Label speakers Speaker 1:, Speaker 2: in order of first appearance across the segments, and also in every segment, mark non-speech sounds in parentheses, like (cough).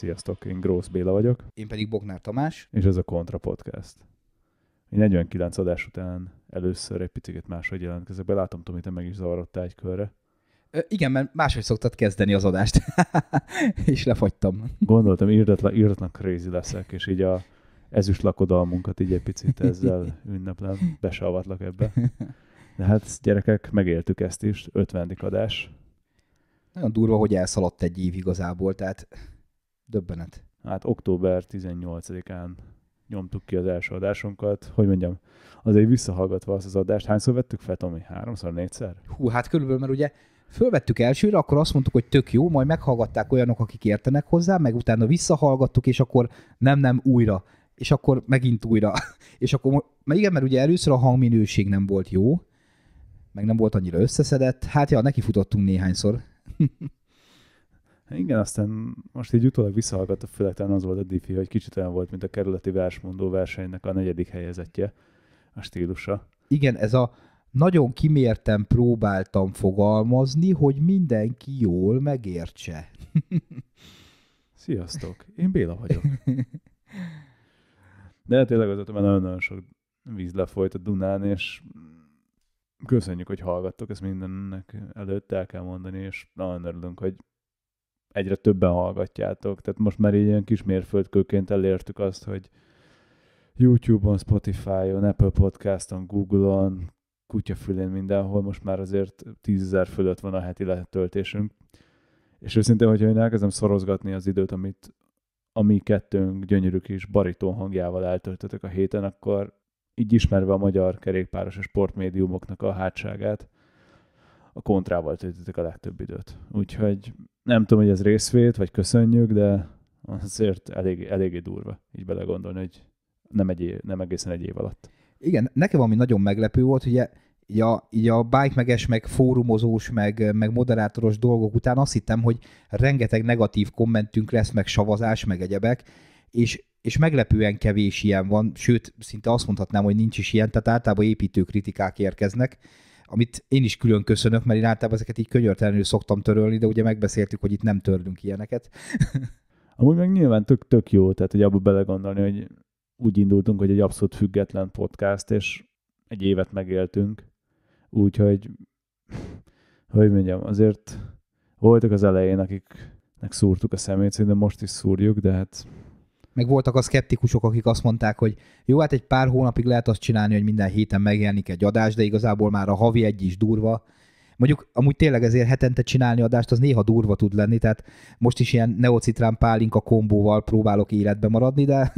Speaker 1: Sziasztok, én Grósz Béla vagyok.
Speaker 2: Én pedig Bognár Tamás.
Speaker 1: És ez a Kontra Podcast. Én 49 adás után először egy picit máshogy jelentkezek Belátom,
Speaker 2: hogy Tomi, te meg is zavarodtál egy körre. Ö, igen, mert máshogy szoktad kezdeni az adást.
Speaker 1: (laughs) és lefagytam. Gondoltam, írdatlan, írdatlan crazy leszek, és így a ezüst lakodalmunkat így egy picit ezzel (laughs) ünneplem, beseavatlak ebbe. De hát gyerekek,
Speaker 2: megéltük ezt is, 50. adás. Nagyon durva, hogy elszaladt egy év igazából, tehát Döbbenet.
Speaker 1: Hát október 18-án nyomtuk ki az első adásunkat. Hogy mondjam, azért visszahallgatva azt az adást, hányszor vettük fel, Tomi? Háromszor,
Speaker 2: négyszer? Hú, hát körülbelül, mert ugye fölvettük elsőre, akkor azt mondtuk, hogy tök jó, majd meghallgatták olyanok, akik értenek hozzá, meg utána visszahallgattuk, és akkor nem-nem újra, és akkor megint újra. (laughs) és akkor, mert igen, mert ugye először a hangminőség nem volt jó, meg nem volt annyira összeszedett, hát ja, neki futottunk néhányszor. (laughs)
Speaker 1: Igen, aztán most így utólag visszahallgatta, főleg talán az volt a diffi, hogy kicsit olyan volt, mint a kerületi versmondó versenynek
Speaker 2: a negyedik helyezetje, a stílusa. Igen, ez a nagyon kimértem próbáltam fogalmazni, hogy mindenki jól megértse.
Speaker 1: (laughs) Sziasztok, én Béla vagyok. De hát tényleg az már nagyon-nagyon sok víz lefolyt a Dunán, és köszönjük, hogy hallgattok, ezt mindennek előtt el kell mondani, és nagyon örülünk, hogy egyre többen hallgatjátok. Tehát most már ilyen kis mérföldkőként elértük azt, hogy YouTube-on, Spotify-on, Apple Podcast-on, Google-on, kutyafülén mindenhol, most már azért tízezer fölött van a heti letöltésünk. És őszintén, hogyha én elkezdem szorozgatni az időt, amit a mi kettőnk gyönyörű kis bariton hangjával eltöltöttek a héten, akkor így ismerve a magyar kerékpáros és sportmédiumoknak a hátságát, a kontrával töltöttek a legtöbb időt. Úgyhogy nem tudom, hogy ez részvét,
Speaker 2: vagy köszönjük, de
Speaker 1: azért elég, eléggé durva így belegondolni, hogy nem, egy,
Speaker 2: nem egészen egy év alatt. Igen, nekem ami nagyon meglepő volt, hogy így a, így a bike meges, meg fórumozós, meg, meg moderátoros dolgok után azt hittem, hogy rengeteg negatív kommentünk lesz, meg savazás, meg egyebek, és, és meglepően kevés ilyen van, sőt, szinte azt mondhatnám, hogy nincs is ilyen, tehát általában építő kritikák érkeznek, amit én is külön köszönök, mert én általában ezeket így könyörtelenül szoktam törölni, de ugye megbeszéltük, hogy itt nem törlünk ilyeneket. (laughs)
Speaker 1: Amúgy meg nyilván tök, tök jó, tehát hogy abba belegondolni, hogy úgy indultunk, hogy egy abszolút független podcast, és egy évet megéltünk, úgyhogy, hogy mondjam, azért voltak az elején, akiknek szúrtuk
Speaker 2: a szemét, de most is szúrjuk, de hát meg voltak a szkeptikusok, akik azt mondták, hogy jó, hát egy pár hónapig lehet azt csinálni, hogy minden héten megjelenik egy adás, de igazából már a havi egy is durva. Mondjuk amúgy tényleg ezért hetente csinálni adást, az néha durva tud lenni, tehát most is ilyen neocitrán pálinka kombóval próbálok életbe maradni, de...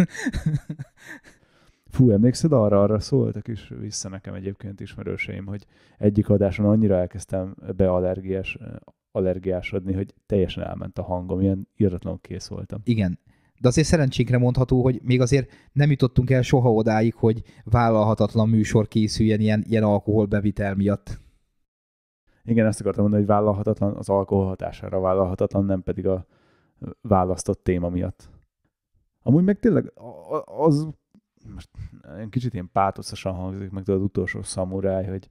Speaker 2: Fú, emlékszed arra, arra szóltak is vissza nekem egyébként ismerőseim, hogy egyik adáson annyira elkezdtem beallergiás allergiásodni, hogy teljesen elment a hangom, ilyen irdatlanul kész voltam. Igen, de azért szerencsénkre mondható, hogy még azért nem jutottunk el soha odáig, hogy vállalhatatlan műsor készüljen ilyen, ilyen alkoholbevitel miatt. Igen, ezt akartam mondani, hogy vállalhatatlan az alkohol hatására vállalhatatlan, nem pedig a
Speaker 1: választott téma miatt. Amúgy meg tényleg az most kicsit ilyen pátoszosan hangzik, meg az utolsó szamuráj, hogy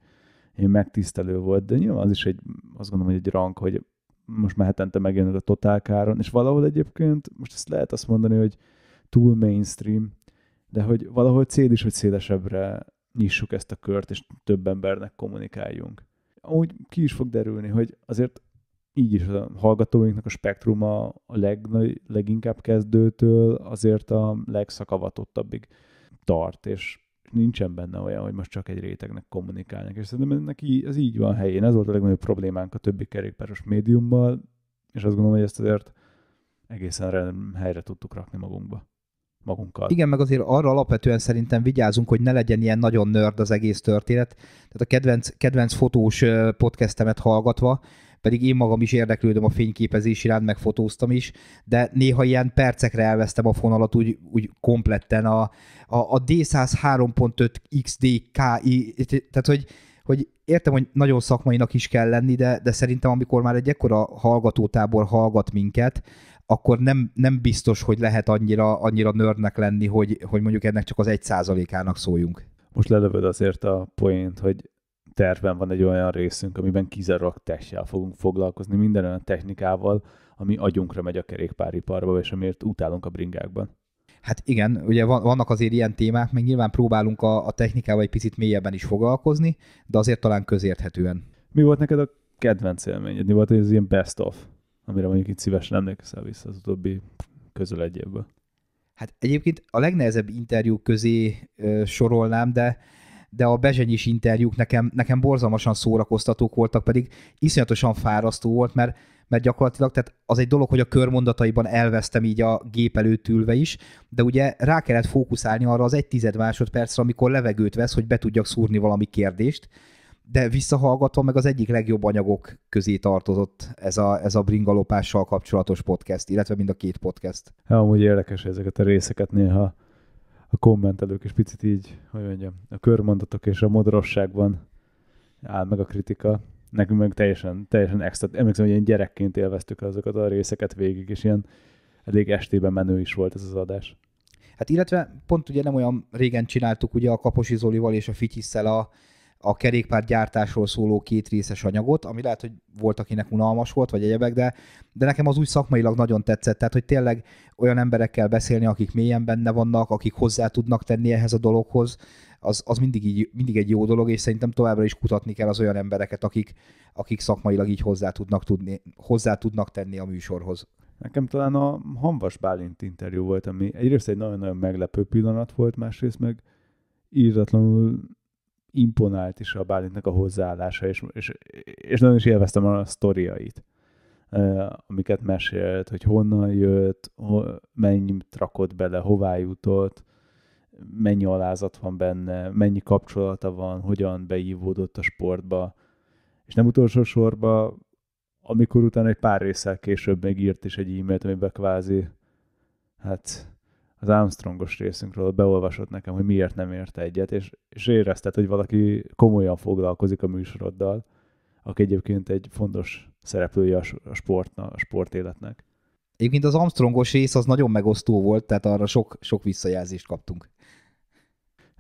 Speaker 1: én megtisztelő volt, de nyilván az is egy, azt gondolom, hogy egy rang, hogy most már hetente megjönnek a Káron, és valahol egyébként, most ezt lehet azt mondani, hogy túl mainstream, de hogy valahol cél is, hogy szélesebbre nyissuk ezt a kört, és több embernek kommunikáljunk. Úgy ki is fog derülni, hogy azért így is a hallgatóinknak a spektruma a legnagy, leginkább kezdőtől azért a legszakavatottabbig tart, és nincsen benne olyan, hogy most csak egy rétegnek kommunikálnak. És szerintem ennek így, ez így van helyén. Ez volt a legnagyobb problémánk a többi kerékpáros médiummal, és azt gondolom, hogy ezt azért egészen helyre tudtuk rakni magunkba magunkkal. Igen,
Speaker 2: meg azért arra alapvetően szerintem vigyázunk, hogy ne legyen ilyen nagyon nörd az egész történet. Tehát a kedvenc, kedvenc fotós podcastemet hallgatva, pedig én magam is érdeklődöm a fényképezés iránt, meg fotóztam is, de néha ilyen percekre elvesztem a fonalat úgy, úgy kompletten a, a, a d 3.5 XDKI, tehát hogy hogy értem, hogy nagyon szakmainak is kell lenni, de, de szerintem amikor már egy ekkora hallgatótábor hallgat minket, akkor nem, nem biztos, hogy lehet annyira, annyira nördnek lenni, hogy, hogy mondjuk ennek csak az egy százalékának szóljunk.
Speaker 1: Most lelövöd azért a poént, hogy tervben van egy olyan részünk, amiben kizárólag tessel fogunk foglalkozni, minden olyan technikával, ami agyunkra megy a kerékpáriparba, és amiért utálunk a bringákban.
Speaker 2: Hát igen, ugye vannak azért ilyen témák, meg nyilván próbálunk a, a technikával egy picit mélyebben is foglalkozni, de azért talán közérthetően. Mi volt neked a kedvenc élményed? Mi volt az ilyen best of, amire mondjuk itt szívesen emlékszel
Speaker 1: vissza az utóbbi közül egy évből?
Speaker 2: Hát egyébként a legnehezebb interjú közé ö, sorolnám, de de a bezsenyis interjúk nekem, nekem borzalmasan szórakoztatók voltak, pedig iszonyatosan fárasztó volt, mert mert gyakorlatilag tehát az egy dolog, hogy a körmondataiban elvesztem így a gép előtt ülve is, de ugye rá kellett fókuszálni arra az egy tized másodpercre, amikor levegőt vesz, hogy be tudjak szúrni valami kérdést, de visszahallgatva meg az egyik legjobb anyagok közé tartozott ez a, ez a bringalopással kapcsolatos podcast, illetve mind a két podcast.
Speaker 1: Ja, amúgy érdekes ezeket a részeket néha a kommentelők is picit így, hogy mondjam, a körmondatok és a modrosságban áll meg a kritika. Nekünk meg teljesen, teljesen extra. Emlékszem, hogy én gyerekként élveztük azokat a részeket végig, és
Speaker 2: ilyen elég estében menő is volt ez az adás. Hát illetve pont ugye nem olyan régen csináltuk ugye a Kaposi Zolival és a Fityisszel a a kerékpárgyártásról szóló két részes anyagot, ami lehet, hogy volt, akinek unalmas volt, vagy egyebek, de, de nekem az úgy szakmailag nagyon tetszett, tehát hogy tényleg olyan emberekkel beszélni, akik mélyen benne vannak, akik hozzá tudnak tenni ehhez a dologhoz, az, az mindig, így, mindig egy jó dolog, és szerintem továbbra is kutatni kell az olyan embereket, akik, akik szakmailag így hozzá tudnak, tudni, hozzá tudnak tenni a műsorhoz. Nekem
Speaker 1: talán a Hanvas Bálint interjú volt, ami egyrészt egy nagyon-nagyon meglepő pillanat volt, másrészt meg íratlanul imponált is a Bálintnak a hozzáállása, és, és, és nagyon is élveztem a sztoriait, amiket mesélt, hogy honnan jött, mennyi rakott bele, hová jutott, mennyi alázat van benne, mennyi kapcsolata van, hogyan beívódott a sportba. És nem utolsó sorban, amikor utána egy pár részsel később megírt is egy e-mailt, amiben kvázi, hát az Armstrongos részünkről beolvasott nekem, hogy miért nem ért egyet, és, és érezted, hogy valaki komolyan foglalkozik a műsoroddal,
Speaker 2: aki egyébként egy fontos szereplője a sportna a sportéletnek. Egyébként az Armstrongos rész az nagyon megosztó volt, tehát arra sok, sok visszajelzést kaptunk.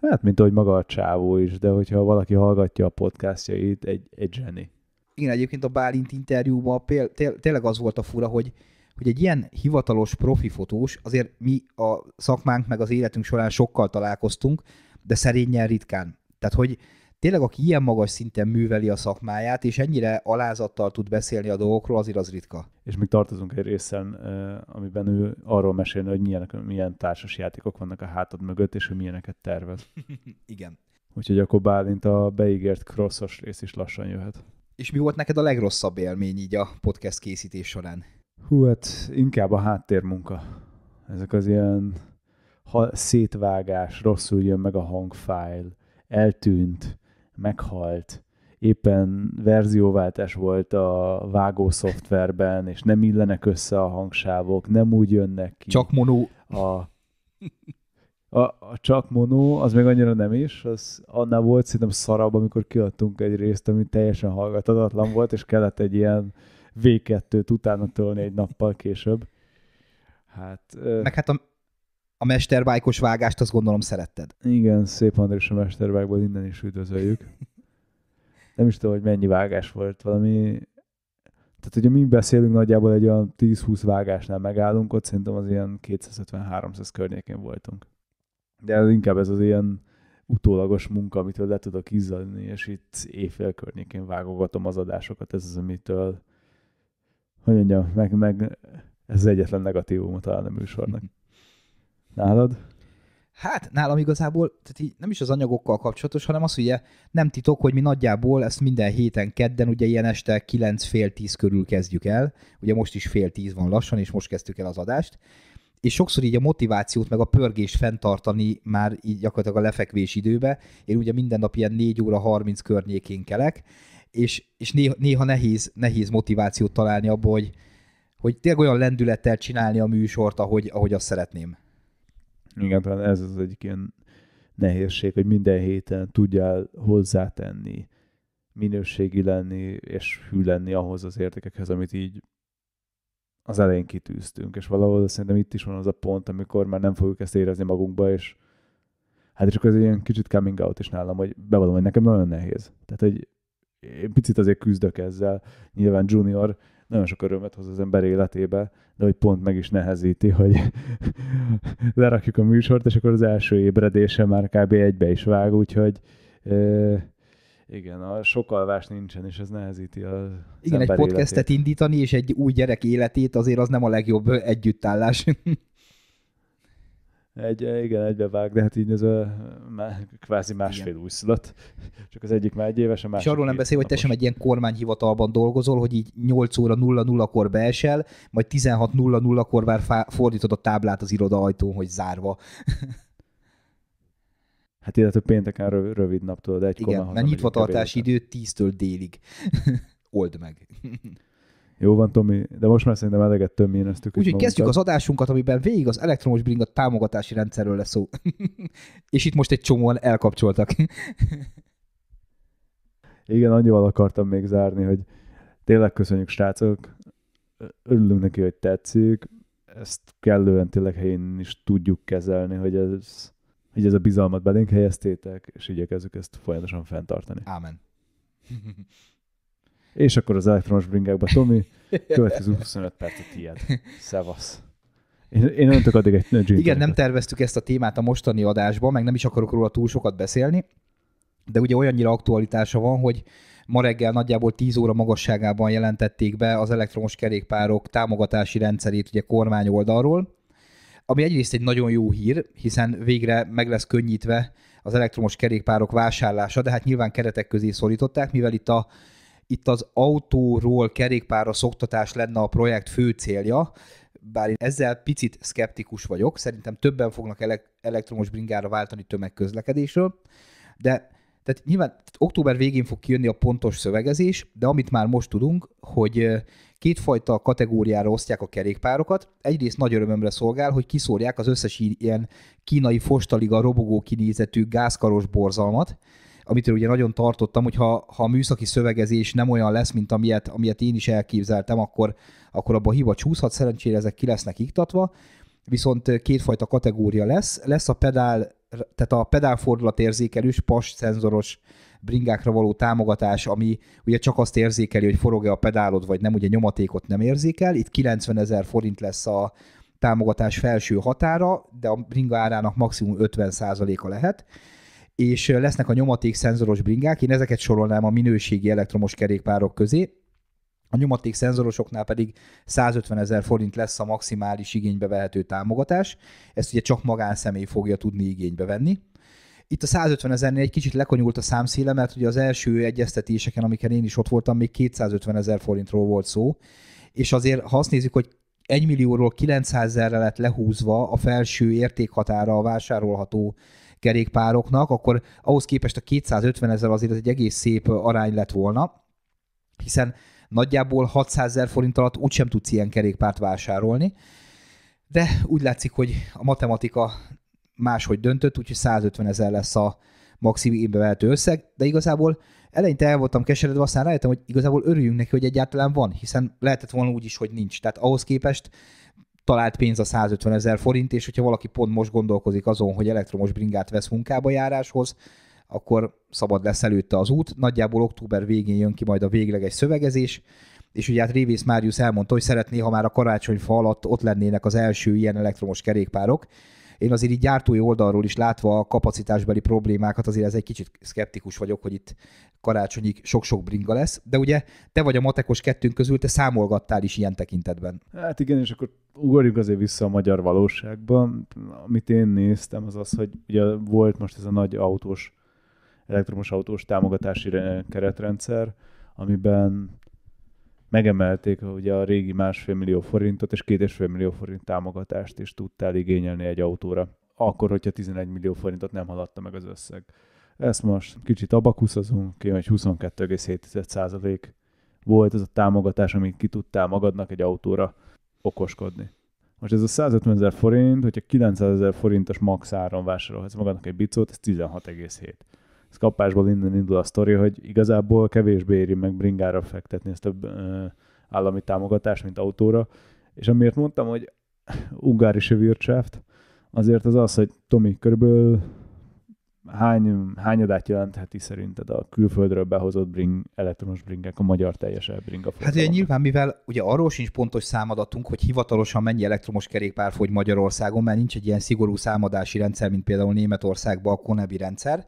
Speaker 2: Hát, mint ahogy maga a csávó is, de hogyha valaki hallgatja a podcastjait, egy, egy zseni. Igen, egyébként a Bálint interjúban pél, tényleg az volt a fura, hogy hogy egy ilyen hivatalos profi fotós, azért mi a szakmánk meg az életünk során sokkal találkoztunk, de szerényen ritkán. Tehát, hogy tényleg aki ilyen magas szinten műveli a szakmáját, és ennyire alázattal tud beszélni a dolgokról, azért az ritka. És még tartozunk egy részen, eh,
Speaker 1: amiben ő arról mesélne, hogy milyen, milyen társas játékok vannak a hátad mögött, és hogy milyeneket
Speaker 2: tervez. (laughs) Igen.
Speaker 1: Úgyhogy akkor Bálint a beígért crossos
Speaker 2: rész is lassan jöhet. És mi volt neked a legrosszabb élmény így a podcast készítés során?
Speaker 1: Hú, hát inkább a háttérmunka. Ezek az ilyen ha, szétvágás, rosszul jön meg a hangfájl, eltűnt, meghalt, éppen verzióváltás volt a vágó szoftverben, és nem illenek össze a hangsávok, nem úgy jönnek ki. Csak monó. A, a, a csak monó, az még annyira nem is, az annál volt szerintem szarabb, amikor kiadtunk egy részt, ami teljesen
Speaker 2: hallgatatlan volt, és kellett egy ilyen V2-t utána tölni egy nappal később.
Speaker 1: Hát, Meg hát
Speaker 2: a, a mesterbájkos vágást azt gondolom szeretted.
Speaker 1: Igen, szép András a mesterbájkból innen is üdvözöljük. Nem is tudom, hogy mennyi vágás volt, valami tehát ugye mi beszélünk nagyjából egy olyan 10-20 vágásnál megállunk, ott szerintem az ilyen 250-300 környékén voltunk. De ez inkább ez az ilyen utólagos munka, amitől le tudok izzadni, és itt éjfél környékén vágogatom az adásokat, ez az, amitől hogy mondjam, meg, meg ez az egyetlen
Speaker 2: negatívum talán a műsornak. Nálad? Hát nálam igazából tehát így nem is az anyagokkal kapcsolatos, hanem az, ugye nem titok, hogy mi nagyjából ezt minden héten kedden, ugye ilyen este 9 fél 10 körül kezdjük el, ugye most is fél 10 van lassan, és most kezdtük el az adást, és sokszor így a motivációt meg a pörgést fenntartani már így gyakorlatilag a lefekvés időbe, én ugye minden nap ilyen 4 óra 30 környékén kelek, és, és néha, néha nehéz, nehéz motivációt találni abból, hogy, hogy tényleg olyan lendülettel csinálni a műsort, ahogy, ahogy azt szeretném. Igen, talán ez az egyik ilyen
Speaker 1: nehézség, hogy minden héten tudjál hozzátenni, minőségi lenni, és hű lenni ahhoz az értékekhez, amit így az elején kitűztünk, és valahol szerintem itt is van az a pont, amikor már nem fogjuk ezt érezni magunkba, és hát és akkor ez ilyen kicsit coming out is nálam, hogy bevallom, hogy nekem nagyon nehéz. Tehát, hogy én picit azért küzdök ezzel. Nyilván junior nagyon sok örömet hoz az ember életébe, de hogy pont meg is nehezíti, hogy (laughs) lerakjuk a műsort, és akkor az első ébredése már
Speaker 2: kb. egybe is vág, úgyhogy e,
Speaker 1: igen, a sok alvás nincsen, és ez nehezíti a Igen, egy podcastet
Speaker 2: életét. indítani, és egy új gyerek életét azért az nem a legjobb együttállás. (laughs)
Speaker 1: Egy, igen, egybevág, de
Speaker 2: hát így ez a,
Speaker 1: má, kvázi másfél igen. új újszülat. Csak az egyik már egy éves, a másik. És arról nem beszél, hogy te
Speaker 2: sem egy ilyen kormányhivatalban dolgozol, hogy így 8 óra 00-kor beesel, majd 16 16.00-kor már fordítod a táblát az iroda ajtón, hogy zárva. (laughs) Hát illetve pénteken rövid nap, tudod, egykor. Igen, mert nyitvatartási idő 10-től délig. (laughs) Old meg. (laughs)
Speaker 1: Jó van, Tomi, de most már szerintem eleget tömjéneztük. Úgyhogy kezdjük az
Speaker 2: adásunkat, amiben végig az elektromos bringa támogatási rendszerről lesz szó. (laughs) és itt most egy csomóan elkapcsoltak. (laughs) Igen, annyival akartam még
Speaker 1: zárni, hogy tényleg köszönjük, srácok. Örülünk neki, hogy tetszik. Ezt kellően tényleg helyén is tudjuk kezelni, hogy ez, hogy ez a bizalmat belénk helyeztétek, és igyekezzük ezt folyamatosan fenntartani. Ámen. (laughs) És akkor az elektromos bringákba, Tomi, (laughs) következő
Speaker 2: 25 a tiéd. Szevasz.
Speaker 1: Én, én öntök addig egy gin Igen, nem
Speaker 2: terveztük ezt a témát a mostani adásban, meg nem is akarok róla túl sokat beszélni, de ugye olyannyira aktualitása van, hogy ma reggel nagyjából 10 óra magasságában jelentették be az elektromos kerékpárok támogatási rendszerét ugye kormány oldalról, ami egyrészt egy nagyon jó hír, hiszen végre meg lesz könnyítve az elektromos kerékpárok vásárlása, de hát nyilván keretek közé szorították, mivel itt a itt az autóról kerékpára szoktatás lenne a projekt fő célja, bár én ezzel picit szkeptikus vagyok, szerintem többen fognak elektromos bringára váltani tömegközlekedésről, de tehát nyilván tehát október végén fog kijönni a pontos szövegezés, de amit már most tudunk, hogy kétfajta kategóriára osztják a kerékpárokat. Egyrészt nagy örömömre szolgál, hogy kiszórják az összes ilyen kínai fostaliga robogó kinézetű gázkaros borzalmat, amitől ugye nagyon tartottam, hogy ha, ha a műszaki szövegezés nem olyan lesz, mint amilyet, amilyet én is elképzeltem, akkor, akkor abban a hiba csúszhat, szerencsére ezek ki lesznek iktatva, viszont kétfajta kategória lesz. Lesz a pedál, tehát a pedálfordulat érzékelős, pas szenzoros bringákra való támogatás, ami ugye csak azt érzékeli, hogy forog-e a pedálod, vagy nem, ugye nyomatékot nem érzékel. Itt 90 ezer forint lesz a támogatás felső határa, de a bringa árának maximum 50%-a lehet és lesznek a nyomaték szenzoros bringák, én ezeket sorolnám a minőségi elektromos kerékpárok közé, a nyomaték szenzorosoknál pedig 150 ezer forint lesz a maximális igénybe vehető támogatás, ezt ugye csak magánszemély fogja tudni igénybe venni. Itt a 150 ezernél egy kicsit lekonyult a számszéle, mert ugye az első egyeztetéseken, amiken én is ott voltam, még 250 ezer forintról volt szó, és azért, ha azt nézzük, hogy 1 millióról 900 ezerre lett lehúzva a felső értékhatára a vásárolható kerékpároknak, akkor ahhoz képest a 250 ezer azért egy egész szép arány lett volna, hiszen nagyjából 600 ezer forint alatt úgysem tudsz ilyen kerékpárt vásárolni, de úgy látszik, hogy a matematika máshogy döntött, úgyhogy 150 ezer lesz a maximum vehető összeg, de igazából eleinte el voltam keseredve, aztán rájöttem, hogy igazából örüljünk neki, hogy egyáltalán van, hiszen lehetett volna úgy is, hogy nincs. Tehát ahhoz képest talált pénz a 150 ezer forint, és hogyha valaki pont most gondolkozik azon, hogy elektromos bringát vesz munkába járáshoz, akkor szabad lesz előtte az út. Nagyjából október végén jön ki majd a végleges szövegezés, és ugye hát Révész Máriusz elmondta, hogy szeretné, ha már a karácsonyfa alatt ott lennének az első ilyen elektromos kerékpárok, én azért így gyártói oldalról is látva a kapacitásbeli problémákat, azért ez egy kicsit szkeptikus vagyok, hogy itt karácsonyig sok-sok bringa lesz, de ugye te vagy a matekos kettőnk közül, te számolgattál is ilyen tekintetben.
Speaker 1: Hát igen, és akkor ugorjuk azért vissza a magyar valóságba. Amit én néztem, az az, hogy ugye volt most ez a nagy autós, elektromos autós támogatási keretrendszer, amiben megemelték ugye a régi másfél millió forintot, és két és fél millió forint támogatást is tudtál igényelni egy autóra. Akkor, hogyha 11 millió forintot nem haladta meg az összeg. Ezt most kicsit abakuszozunk ki, hogy 22,7% volt ez a támogatás, amit ki tudtál magadnak egy autóra okoskodni. Most ez a 150 ezer forint, hogyha 900 ezer forintos max áron vásárolhatsz magadnak egy bicót, ez 16,7 ez kapásból innen indul a sztori, hogy igazából kevésbé éri meg bringára fektetni ezt több állami támogatást, mint autóra. És amiért mondtam, hogy ungári Wirtschaft, azért az az, hogy Tomi, körülbelül hány, hányadát jelentheti szerinted a külföldről behozott bring, elektromos bringek, a magyar teljes bringa
Speaker 2: Hát ugye nyilván, mivel ugye arról sincs pontos számadatunk, hogy hivatalosan mennyi elektromos kerékpár fogy Magyarországon, mert nincs egy ilyen szigorú számadási rendszer, mint például Németországban a Konebi rendszer,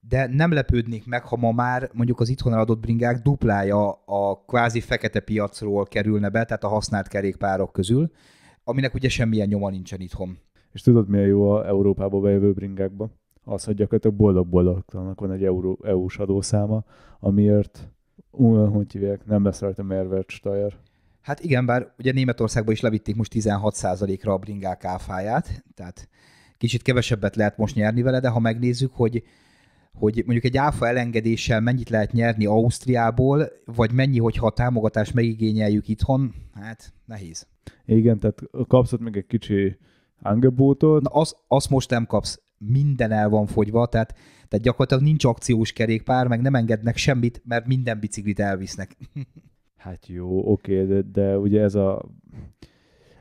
Speaker 2: de nem lepődnék meg, ha ma már mondjuk az itthon eladott bringák duplája a kvázi fekete piacról kerülne be, tehát a használt kerékpárok közül, aminek ugye semmilyen nyoma nincsen itthon.
Speaker 1: És tudod, mi jó a Európába bejövő bringákba? Az, hogy gyakorlatilag boldog boldogtalanak van egy euró, EU-s adószáma, amiért, uh,
Speaker 2: hogy hívják, nem lesz rajta Mehrwertsteuer. Hát igen, bár ugye Németországban is levitték most 16%-ra a bringák áfáját, tehát kicsit kevesebbet lehet most nyerni vele, de ha megnézzük, hogy hogy mondjuk egy áfa elengedéssel mennyit lehet nyerni Ausztriából, vagy mennyi, hogyha a támogatást megigényeljük itthon, hát nehéz. Igen, tehát kapsz még egy kicsi angebótot. Na, az, most nem kapsz. Minden el van fogyva, tehát, tehát gyakorlatilag nincs akciós kerékpár, meg nem engednek semmit, mert minden biciklit elvisznek. (laughs)
Speaker 1: Hát jó, oké, de, de ugye ez a,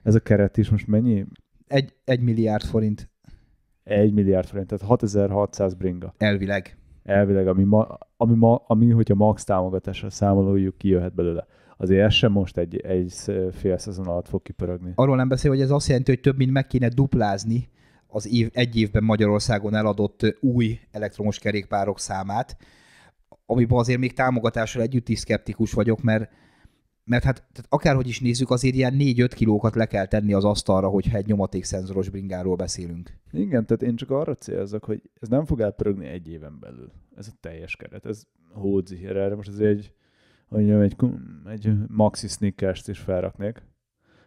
Speaker 1: ez a keret is most mennyi? Egy, egy milliárd forint 1 milliárd forint, tehát 6600 bringa. Elvileg. Elvileg, ami, ma, ami, ma, ami hogyha max támogatásra számoljuk, kijöhet belőle azért ez sem most egy, egy fél szezon alatt fog kipörögni.
Speaker 2: Arról nem beszél, hogy ez azt jelenti, hogy több mint meg kéne duplázni az év, egy évben Magyarországon eladott új elektromos kerékpárok számát, amiben azért még támogatással együtt is szkeptikus vagyok, mert mert hát tehát akárhogy is nézzük, azért ilyen 4-5 kilókat le kell tenni az asztalra, hogyha egy nyomatékszenzoros bringáról beszélünk.
Speaker 1: Igen, tehát én csak arra
Speaker 2: célzok, hogy
Speaker 1: ez nem fog elpörögni egy éven belül. Ez a teljes keret, ez hódzi. Erre most ez egy, hogy mondjam, egy, egy maxi sneakers is felraknék,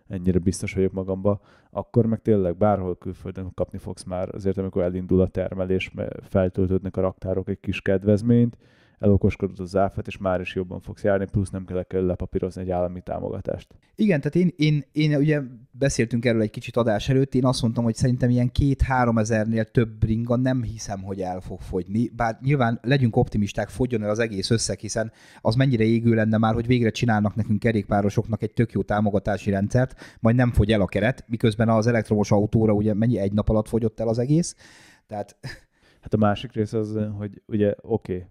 Speaker 1: ennyire biztos vagyok magamba, akkor meg tényleg bárhol külföldön kapni fogsz már, azért amikor elindul a termelés, feltöltődnek a raktárok egy kis kedvezményt, elokoskodod az áfát, és már is jobban fogsz járni, plusz nem kell kell lepapírozni egy állami támogatást.
Speaker 2: Igen, tehát én, én, én ugye beszéltünk erről egy kicsit adás előtt, én azt mondtam, hogy szerintem ilyen két-három ezernél több ringa nem hiszem, hogy el fog fogyni, bár nyilván legyünk optimisták, fogjon el az egész összeg, hiszen az mennyire égő lenne már, hogy végre csinálnak nekünk kerékpárosoknak egy tök jó támogatási rendszert, majd nem fogy el a keret, miközben az elektromos autóra ugye mennyi egy nap alatt fogyott el az egész, tehát... Hát a másik része az, hogy ugye oké, okay,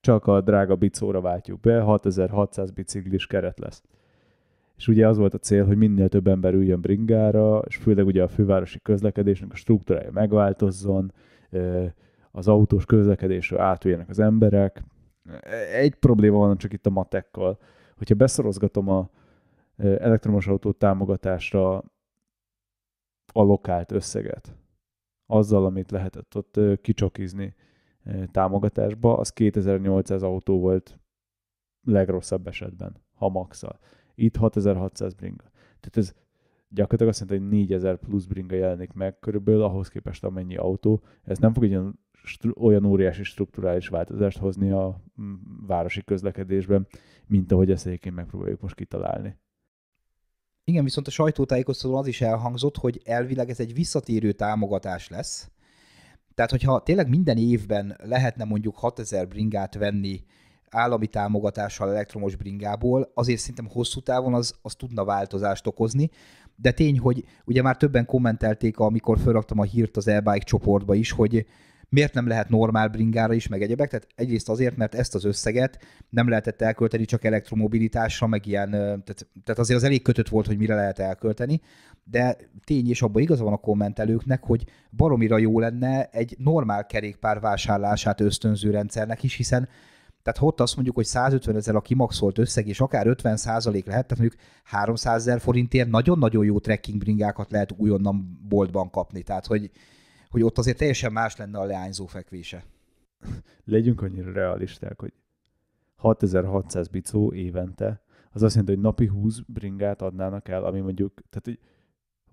Speaker 2: csak a drága bicóra váltjuk be, 6600
Speaker 1: biciklis keret lesz. És ugye az volt a cél, hogy minél több ember üljön bringára, és főleg ugye a fővárosi közlekedésnek a struktúrája megváltozzon, az autós közlekedésről átüljenek az emberek. Egy probléma van csak itt a matekkal. Hogyha beszorozgatom a elektromos autó támogatásra allokált összeget, azzal, amit lehetett ott kicsokizni, támogatásba, az 2800 autó volt legrosszabb esetben, ha maxal. Itt 6600 bringa. Tehát ez gyakorlatilag azt jelenti, hogy 4000 plusz bringa jelenik meg körülbelül ahhoz képest, amennyi autó. Ez nem fog egy olyan, olyan óriási strukturális változást hozni a mm, városi közlekedésben, mint ahogy ezt egyébként megpróbáljuk most kitalálni.
Speaker 2: Igen, viszont a sajtótájékoztatón az is elhangzott, hogy elvileg ez egy visszatérő támogatás lesz, tehát, hogyha tényleg minden évben lehetne mondjuk 6000 bringát venni állami támogatással elektromos bringából, azért szerintem hosszú távon az, az tudna változást okozni, de tény, hogy ugye már többen kommentelték, amikor felraktam a hírt az e csoportba is, hogy, Miért nem lehet normál bringára is, meg egyebek? Tehát egyrészt azért, mert ezt az összeget nem lehetett elkölteni csak elektromobilitásra, meg ilyen, tehát, tehát azért az elég kötött volt, hogy mire lehet elkölteni, de tény, és abban igaza van a kommentelőknek, hogy baromira jó lenne egy normál kerékpár vásárlását ösztönző rendszernek is, hiszen tehát ott azt mondjuk, hogy 150 ezer a kimaxolt összeg, és akár 50 százalék lehet, tehát mondjuk 300 ezer forintért nagyon-nagyon jó trekkingbringákat lehet újonnan boltban kapni. Tehát, hogy hogy ott azért teljesen más lenne a leányzó fekvése.
Speaker 1: Legyünk annyira realisták, hogy 6600 bicó évente, az azt jelenti, hogy napi 20 bringát adnának el, ami mondjuk, tehát hogy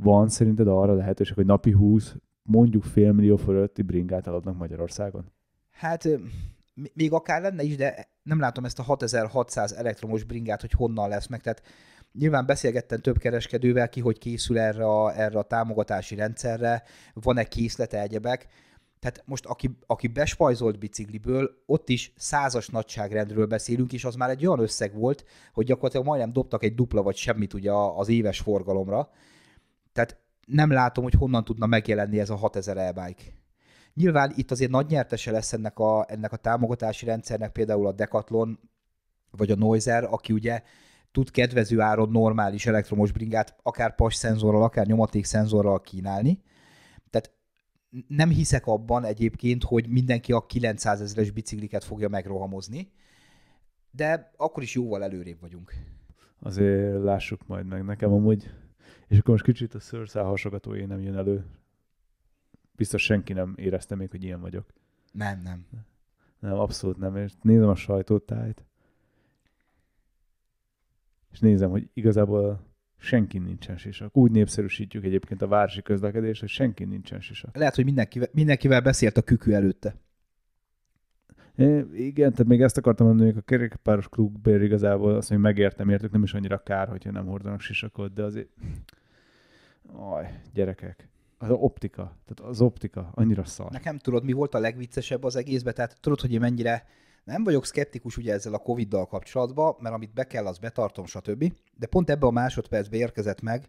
Speaker 1: van szerinted arra lehetőség, hogy napi 20, mondjuk millió fölötti bringát eladnak Magyarországon?
Speaker 2: Hát még akár lenne is, de nem látom ezt a 6600 elektromos bringát, hogy honnan lesz meg. Tehát Nyilván beszélgettem több kereskedővel ki, hogy készül erre a, erre a támogatási rendszerre, van-e készlete egyebek. Tehát most aki, aki bespajzolt bicikliből, ott is százas nagyságrendről beszélünk, és az már egy olyan összeg volt, hogy gyakorlatilag majdnem dobtak egy dupla vagy semmit ugye az éves forgalomra. Tehát nem látom, hogy honnan tudna megjelenni ez a 6000 e-bike. Nyilván itt azért nagy nyertese lesz ennek a, ennek a támogatási rendszernek például a Decathlon, vagy a Noiser, aki ugye tud kedvező áron normális elektromos bringát akár pas szenzorral, akár nyomaték szenzorral kínálni. Tehát nem hiszek abban egyébként, hogy mindenki a 900 ezeres bicikliket fogja megrohamozni, de akkor is jóval előrébb vagyunk.
Speaker 1: Azért lássuk majd meg nekem amúgy. És akkor most kicsit a szőrszál én nem jön elő. Biztos senki nem érezte még, hogy ilyen vagyok. Nem, nem. Nem, abszolút nem. És nézem a sajtótájt, és nézem, hogy igazából senki nincsen sisak. Úgy népszerűsítjük
Speaker 2: egyébként a városi közlekedést, hogy senki nincsen sisak. Lehet, hogy mindenkivel, mindenkivel beszélt a kükü előtte.
Speaker 1: É, igen, tehát még ezt akartam mondani, hogy a kerékpáros klubbér igazából azt, hogy megértem, értük, nem is annyira kár, hogyha nem hordanak sisakot, de azért... Aj, gyerekek. Az optika, tehát az optika annyira szar.
Speaker 2: Nekem tudod, mi volt a legviccesebb az egészben, tehát tudod, hogy én mennyire nem vagyok szkeptikus ugye ezzel a Covid-dal kapcsolatban, mert amit be kell, az betartom, stb. De pont ebbe a másodpercbe érkezett meg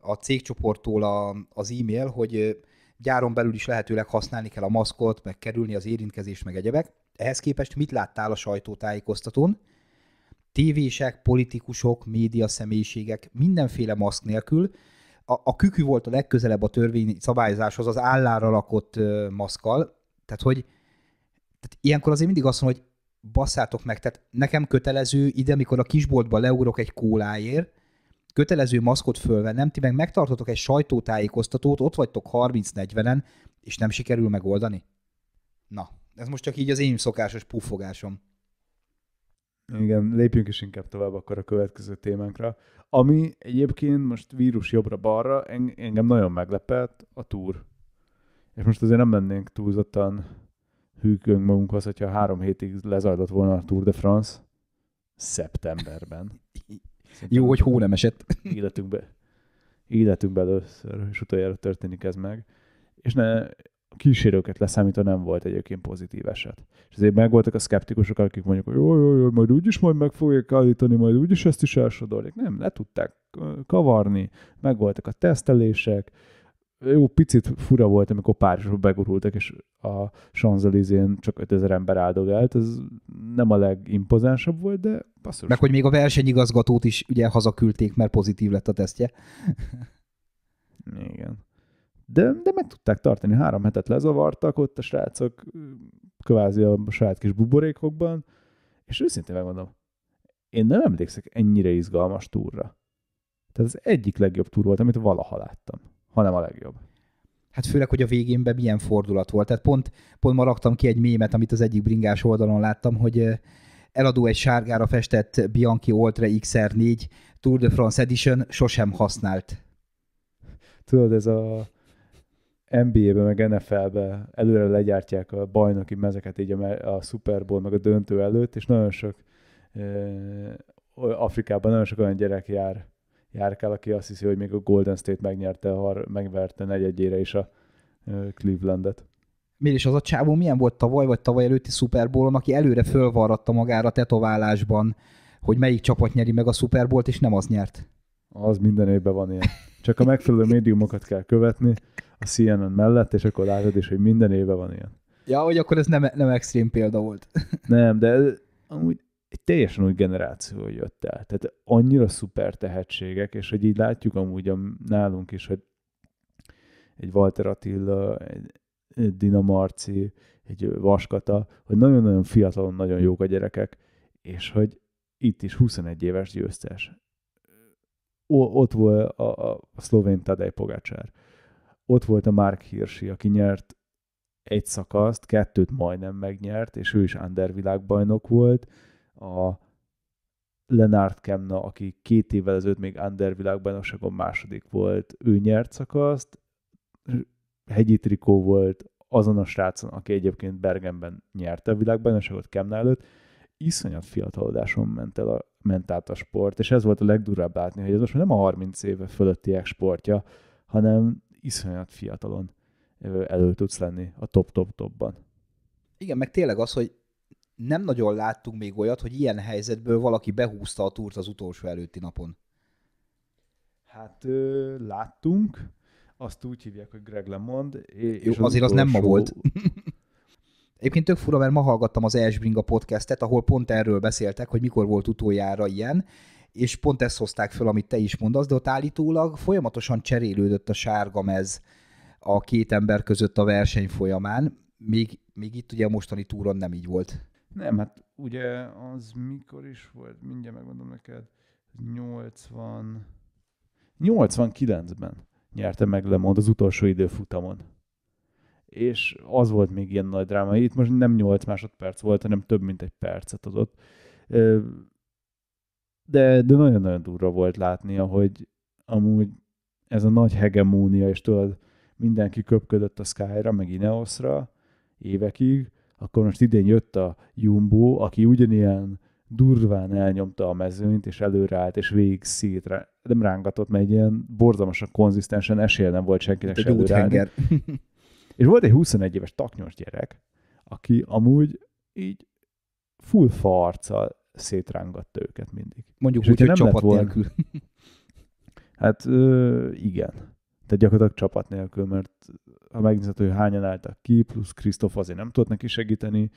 Speaker 2: a cégcsoporttól a, az e-mail, hogy gyáron belül is lehetőleg használni kell a maszkot, meg kerülni az érintkezést, meg egyebek. Ehhez képest mit láttál a sajtótájékoztatón? Tévések, politikusok, média személyiségek, mindenféle maszk nélkül. A, a kükü volt a legközelebb a törvény szabályzáshoz az állára rakott maszkal. Tehát, hogy tehát ilyenkor azért mindig azt mondom, hogy basszátok meg, tehát nekem kötelező ide, mikor a kisboltba leugrok egy kóláért, kötelező maszkot fölvennem, ti meg megtartotok egy sajtótájékoztatót, ott vagytok 30-40-en, és nem sikerül megoldani? Na, ez most csak így az én szokásos puffogásom.
Speaker 1: Igen, lépjünk is inkább tovább akkor a következő témánkra. Ami egyébként most vírus jobbra-balra engem nagyon meglepett, a túr. És most azért nem mennénk túlzottan hűkönk magunkhoz, hogyha három hétig lezajlott volna a Tour de France szeptemberben. Jó, hogy hó nem esett. (laughs) Életünkbe, életünkbe először és utoljára történik ez meg. És ne, a kísérőket leszámítva nem volt egyébként pozitív eset. És azért megvoltak a szkeptikusok, akik mondjuk, hogy jó, jó, jó, majd úgyis majd meg fogják állítani, majd úgyis ezt is elsodorják. Nem, le tudták kavarni, megvoltak a tesztelések, jó, picit fura volt, amikor Párizsba begurultak, és a champs
Speaker 2: csak 5000 ember
Speaker 1: áldogált, ez nem a
Speaker 2: legimpozánsabb volt, de basszus. Meg hogy még a versenyigazgatót is ugye hazaküldték, mert pozitív lett a tesztje. Igen. De, de meg tudták tartani, három hetet lezavartak ott a srácok,
Speaker 1: kvázi a saját kis buborékokban, és őszintén megmondom, én nem
Speaker 2: emlékszek ennyire izgalmas túra. Tehát az egyik legjobb túr volt, amit valaha láttam hanem a legjobb. Hát főleg, hogy a végénben be milyen fordulat volt. Tehát pont, pont ma raktam ki egy mémet, amit az egyik bringás oldalon láttam, hogy eladó egy sárgára festett Bianchi Ultra XR4 Tour de France Edition sosem használt.
Speaker 1: Tudod, ez a NBA-be, meg NFL-be előre legyártják a bajnoki mezeket így a, a Super Bowl, meg a döntő előtt, és nagyon sok e, Afrikában nagyon sok olyan gyerek jár járkál, aki azt hiszi, hogy még a Golden State megnyerte, har, megverte negyedjére is a Clevelandet.
Speaker 2: Miért is az a csávó milyen volt tavaly, vagy tavaly előtti Super Bowl-on, aki előre fölvarratta magára a tetoválásban, hogy melyik csapat nyeri meg a Super Bowl-t, és nem az nyert?
Speaker 1: Az minden évben van ilyen. Csak a megfelelő médiumokat kell követni a CNN mellett, és akkor látod is, hogy minden évben van ilyen.
Speaker 2: Ja, hogy akkor ez nem, nem extrém példa volt.
Speaker 1: nem, de amúgy egy teljesen új generáció jött el. Tehát annyira szuper tehetségek, és hogy így látjuk amúgy a, nálunk is, hogy egy Walter Attila, egy, Dina Marci, egy Vaskata, hogy nagyon-nagyon fiatalon nagyon jók a gyerekek, és hogy itt is 21 éves győztes. O, ott volt a, a szlovén Tadej Pogácsár. Ott volt a Mark Hirsi, aki nyert egy szakaszt, kettőt majdnem megnyert, és ő is világbajnok volt, a Lenard Kemna, aki két évvel ezelőtt még világbajnokságon második volt, ő nyert szakaszt, hegyi trikó volt azon a srácon, aki egyébként Bergenben nyerte a világbajnokságot Kemna előtt, iszonyat fiatalodáson ment, el a, ment át a sport, és ez volt a legdurább látni, hogy ez most nem a 30 éve fölöttiek sportja, hanem iszonyat fiatalon elő tudsz lenni a top-top-topban.
Speaker 2: Igen, meg tényleg az, hogy nem nagyon láttunk még olyat, hogy ilyen helyzetből valaki behúzta a túrt az utolsó előtti napon.
Speaker 1: Hát ö, láttunk, azt úgy hívják, hogy Greg LeMond. És Jó, az azért utolsó... az nem ma volt.
Speaker 2: (laughs) Egyébként tök fura, mert ma hallgattam az Elsbringa podcastet, ahol pont erről beszéltek, hogy mikor volt utoljára ilyen, és pont ezt hozták fel, amit te is mondasz, de ott állítólag folyamatosan cserélődött a sárga mez a két ember között a verseny folyamán, még, még itt ugye a mostani túron nem így volt. Nem, hát
Speaker 1: ugye az mikor is volt, mindjárt megmondom neked, 80... 89-ben nyerte meg Lemond az utolsó időfutamon. És az volt még ilyen nagy dráma. Itt most nem 8 másodperc volt, hanem több mint egy percet adott. De, de nagyon-nagyon durva volt látni, ahogy amúgy ez a nagy hegemónia, és tudod, mindenki köpködött a Skyra, meg Ineosra évekig, akkor most idén jött a Jumbo, aki ugyanilyen durván elnyomta a mezőnyt, és előreállt, és végig szétre, nem rángatott, mert egy ilyen borzalmasan konzisztensen esélye nem volt senkinek se előreállni. (laughs) és volt egy 21 éves taknyos gyerek, aki amúgy így full farccal szétrángatta őket mindig.
Speaker 2: Mondjuk és úgy, hogy nem csapat volna, nélkül.
Speaker 1: Hát ö, igen tehát gyakorlatilag csapat nélkül, mert ha megnézed, hogy hányan álltak ki, plusz Krisztof azért nem tudott neki segíteni.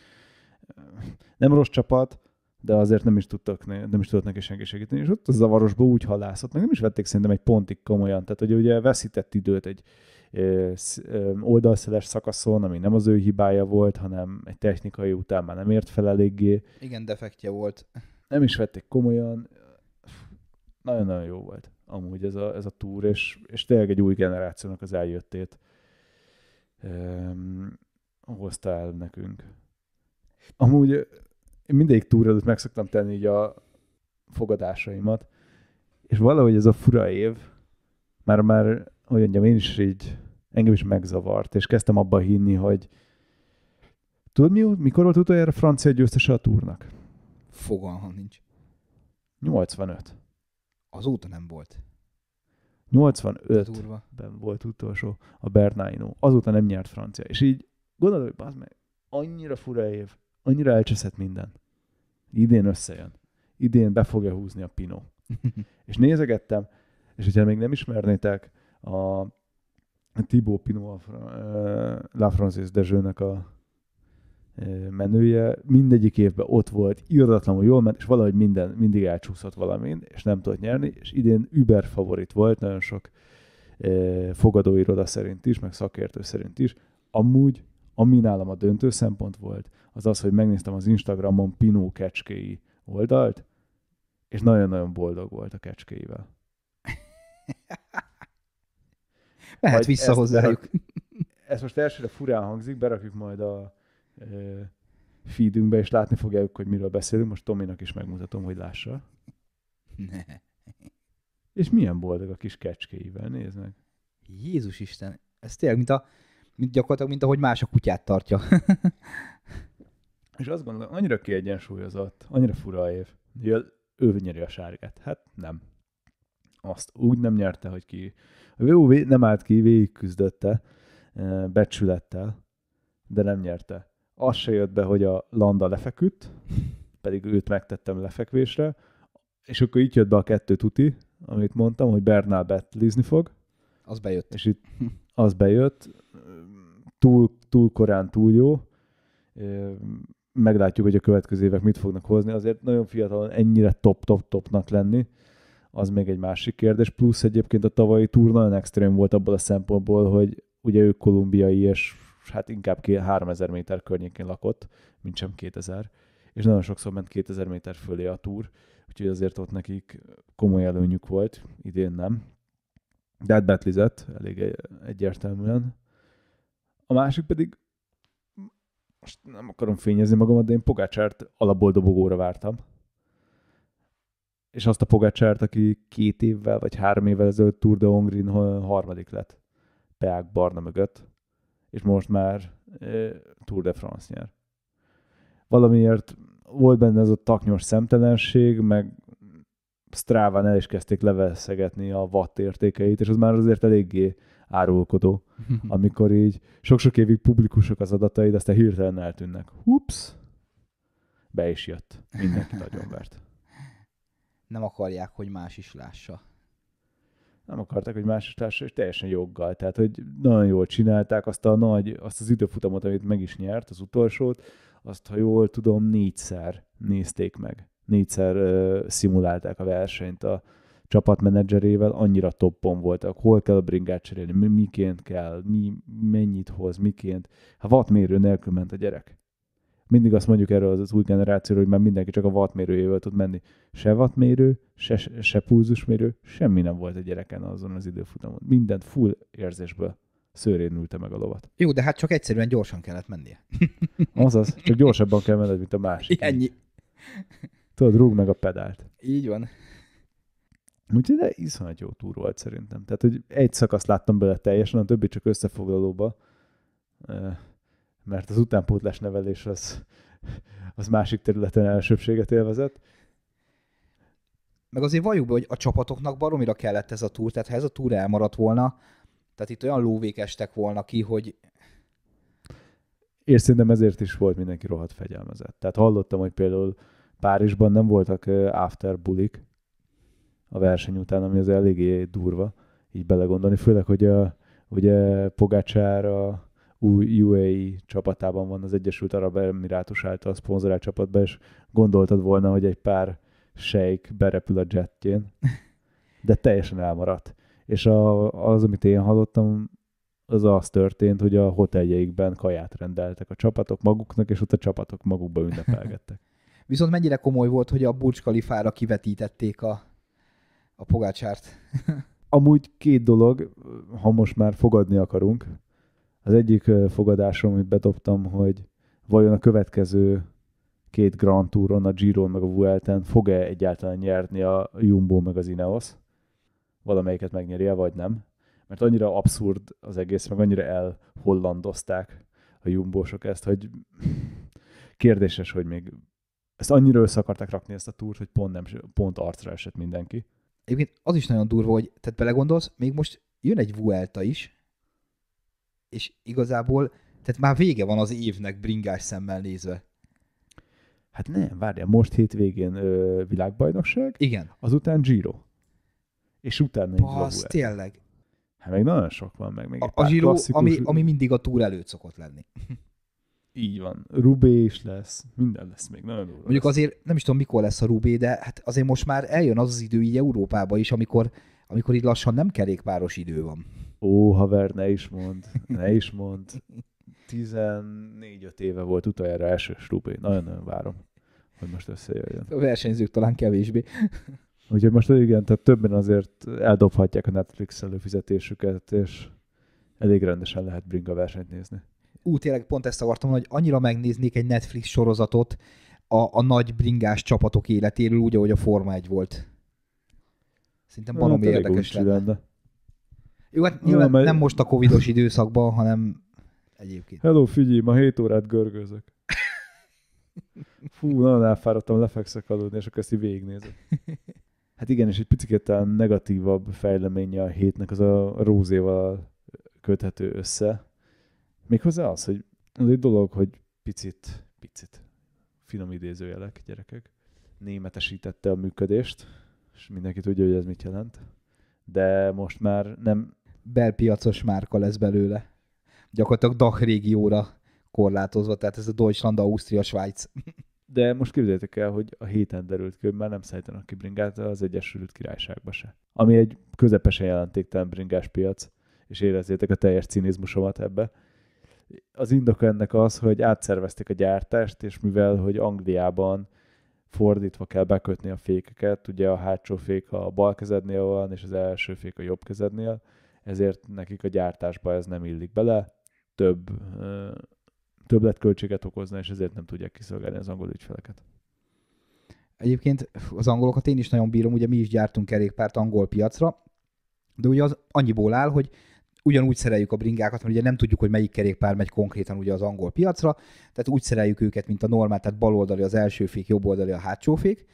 Speaker 1: Nem rossz csapat, de azért nem is, tudtak, nem is tudott neki senki segíteni, és ott a zavarosba úgy halászott, meg nem is vették szerintem egy pontig komolyan, tehát hogy ugye veszített időt egy oldalszeles szakaszon, ami nem az ő hibája volt, hanem egy technikai után már nem ért fel eléggé.
Speaker 2: Igen, defektje volt.
Speaker 1: Nem is vették komolyan, nagyon-nagyon jó volt amúgy ez a, ez a túr, és, és tényleg egy új generációnak az eljöttét um, hozta el nekünk. Amúgy én mindig túr előtt meg szoktam tenni így a fogadásaimat, és valahogy ez a fura év, már már, hogy mondjam, én is így, engem is megzavart, és kezdtem abba hinni, hogy tudod mi, mikor volt utoljára francia győztese a túrnak?
Speaker 2: Fogalmam nincs.
Speaker 1: 85. Azóta nem volt. 85-ben volt utolsó a Bernáinó. Azóta nem nyert francia. És így gondolod, hogy bazd meg, annyira fura év, annyira elcseszett minden. Idén összejön. Idén be fogja húzni a Pino. (laughs) és nézegettem, és hogyha még nem ismernétek, a Thibaut Pino a La Francis de Jeu-nek a menője, mindegyik évben ott volt, irodatlanul jól ment, és valahogy minden, mindig elcsúszott valamin, és nem tudott nyerni, és idén über favorit volt, nagyon sok eh, fogadóiroda szerint is, meg szakértő szerint is. Amúgy, ami nálam a döntő szempont volt, az az, hogy megnéztem az Instagramon Pinó kecskéi oldalt, és nagyon-nagyon boldog volt a kecskéivel. Mehet visszahozzájuk. ez most elsőre furán hangzik, berakjuk majd a, feedünkbe, és látni fogják, hogy miről beszélünk. Most Tominak is megmutatom, hogy lássa.
Speaker 2: Ne. És milyen boldog a kis kecskéivel, nézd meg. Jézus Isten, ez tényleg, mint a, mint gyakorlatilag, mint ahogy más a kutyát tartja. (laughs)
Speaker 1: és azt gondolom, annyira kiegyensúlyozott, annyira fura a év, hogy ő nyeri a sárgát. Hát nem. Azt úgy nem nyerte, hogy ki. A VOV nem állt ki, végig küzdötte, becsülettel, de nem nyerte az se jött be, hogy a Landa lefeküdt, pedig őt megtettem lefekvésre, és akkor így jött be a kettő tuti, amit mondtam, hogy Bernal betlizni fog. Az bejött. És itt az bejött, túl, túl korán, túl jó. Meglátjuk, hogy a következő évek mit fognak hozni. Azért nagyon fiatalon ennyire top-top-topnak lenni, az még egy másik kérdés. Plusz egyébként a tavalyi túr nagyon extrém volt abból a szempontból, hogy ugye ők kolumbiai és hát inkább 3000 méter környékén lakott, mint sem 2000, és nagyon sokszor ment 2000 méter fölé a túr, úgyhogy azért ott nekik komoly előnyük volt, idén nem. De hát betlizett, elég e- egyértelműen. A másik pedig, most nem akarom fényezni magamat, de én Pogácsárt alapból dobogóra vártam. És azt a Pogácsárt, aki két évvel vagy három évvel ezelőtt Tour de Hongrin harmadik lett. Peák Barna mögött és most már Tour de France nyer. Valamiért volt benne ez a taknyos szemtelenség, meg Stráván el is kezdték leveszegetni a watt értékeit, és az már azért eléggé árulkodó, (laughs) amikor így sok-sok évig publikusok az adataid, aztán hirtelen eltűnnek. Hups! Be is jött. Mindenki nagyon vert.
Speaker 2: Nem akarják, hogy más is lássa
Speaker 1: nem akarták, hogy más társa, és teljesen joggal. Tehát, hogy nagyon jól csinálták azt a nagy, azt az időfutamot, amit meg is nyert, az utolsót, azt, ha jól tudom, négyszer nézték meg. Négyszer ö, szimulálták a versenyt a csapatmenedzserével, annyira toppon voltak, hol kell a bringát cserélni, miként kell, mi, mennyit hoz, miként. Hát vatmérő nélkül ment a gyerek mindig azt mondjuk erről az, az új generációról, hogy már mindenki csak a wattmérőjével tud menni. Se wattmérő, se, se pulzusmérő, semmi nem volt a gyereken azon az időfutamon. Mindent full érzésből szőrén ülte meg a lovat.
Speaker 2: Jó, de hát csak egyszerűen gyorsan kellett mennie. (laughs)
Speaker 1: Azaz, csak gyorsabban kell menned, mint a másik. (laughs) Ennyi. Tudod, rúg meg a pedált. Így van. Úgyhogy de iszonyat jó túr volt szerintem. Tehát, hogy egy szakasz láttam bele teljesen, a többi csak összefoglalóba mert az utánpótlás nevelés az, az másik területen elsőbséget élvezett.
Speaker 2: Meg azért valljuk be, hogy a csapatoknak baromira kellett ez a túr, tehát ha ez a túr elmaradt volna, tehát itt olyan lóvék estek volna ki, hogy...
Speaker 1: És szerintem ezért is volt mindenki rohadt fegyelmezett. Tehát hallottam, hogy például Párizsban nem voltak after bulik a verseny után, ami az eléggé durva, így belegondolni, főleg, hogy a, ugye Pogácsár a új UAE csapatában van az Egyesült Arab Emirátus által szponzorált csapatban, és gondoltad volna, hogy egy pár sejk berepül a jetjén, de teljesen elmaradt. És a, az, amit én hallottam, az az történt, hogy a hoteljeikben kaját rendeltek a csapatok maguknak, és ott a csapatok magukba ünnepelgettek.
Speaker 2: (laughs) Viszont mennyire komoly volt, hogy a Burcs Kalifára kivetítették a, a pogácsárt?
Speaker 1: Amúgy két dolog, ha most már fogadni akarunk, az egyik fogadásom, amit bedobtam, hogy vajon a következő két Grand Touron, a Giron meg a Vuelten fog-e egyáltalán nyerni a Jumbo meg az Ineos? Valamelyiket megnyeri vagy nem? Mert annyira abszurd az egész, meg annyira elhollandozták a jumbósok ezt, hogy (laughs) kérdéses, hogy még ezt annyira össze akarták rakni ezt a túrt, hogy pont, nem, pont arcra
Speaker 2: esett mindenki. Egyébként az is nagyon durva, hogy tehát belegondolsz, még most jön egy Vuelta is, és igazából, tehát már vége van az évnek bringás szemmel nézve.
Speaker 1: Hát nem, várjál, most hétvégén ö, világbajnokság. Igen. Azután Giro. És utána Basz, tényleg. Hát meg nagyon sok van,
Speaker 2: meg még a, egy a Giro, klasszikus... ami, ami mindig a túr előtt szokott lenni. Így van. Rubé is lesz, minden lesz még, nagyon durva. Mondjuk lesz. azért nem is tudom, mikor lesz a Rubé, de hát azért most már eljön az az idő így Európába is, amikor, amikor így lassan nem kerékpáros idő van. Ó,
Speaker 1: haver, ne is mond, ne is mond. 14-5 éve volt utoljára első stúpé Nagyon-nagyon várom, hogy most összejöjjön. A versenyzők talán kevésbé. Úgyhogy most igen, tehát többen azért eldobhatják a Netflix előfizetésüket, és elég rendesen lehet bringa versenyt nézni.
Speaker 2: Ú, tényleg pont ezt akartam, hogy annyira megnéznék egy Netflix sorozatot a, a nagy bringás csapatok életéről, úgy, ahogy a Forma 1 volt. Szerintem valami hát, érdekes lenne. lenne. Jó, hát nyilván nem, nem most a covidos időszakban, hanem egyébként. Hello, figyelj, ma 7 órát görgözök.
Speaker 1: Fú, nagyon elfáradtam, lefekszek aludni, és akkor ezt így végignézem. Hát igen, és egy picit talán negatívabb fejleménye a hétnek az a rózéval köthető össze. Méghozzá az, hogy az egy dolog, hogy picit, picit, finom idézőjelek, gyerekek, németesítette a működést,
Speaker 2: és mindenki tudja, hogy ez mit jelent. De most már nem, belpiacos márka lesz belőle. Gyakorlatilag DACH régióra korlátozva, tehát ez a Deutschland, Ausztria, Svájc.
Speaker 1: De most képzeljétek el, hogy a héten derült ki, hogy már nem szállítanak ki bringát az Egyesült Királyságba se. Ami egy közepesen jelentéktelen bringás piac, és érezzétek a teljes cinizmusomat ebbe. Az indok ennek az, hogy átszervezték a gyártást, és mivel, hogy Angliában fordítva kell bekötni a fékeket, ugye a hátsó fék a bal kezednél van, és az első fék a jobb kezednél, ezért nekik a gyártásba ez nem illik bele, több többletköltséget okozna, és ezért nem tudják kiszolgálni az angol ügyfeleket.
Speaker 2: Egyébként az angolokat én is nagyon bírom, ugye mi is gyártunk kerékpárt angol piacra, de ugye az annyiból áll, hogy ugyanúgy szereljük a bringákat, mert ugye nem tudjuk, hogy melyik kerékpár megy konkrétan ugye az angol piacra, tehát úgy szereljük őket, mint a normál, tehát baloldali az első fék, jobboldali a hátsó fék,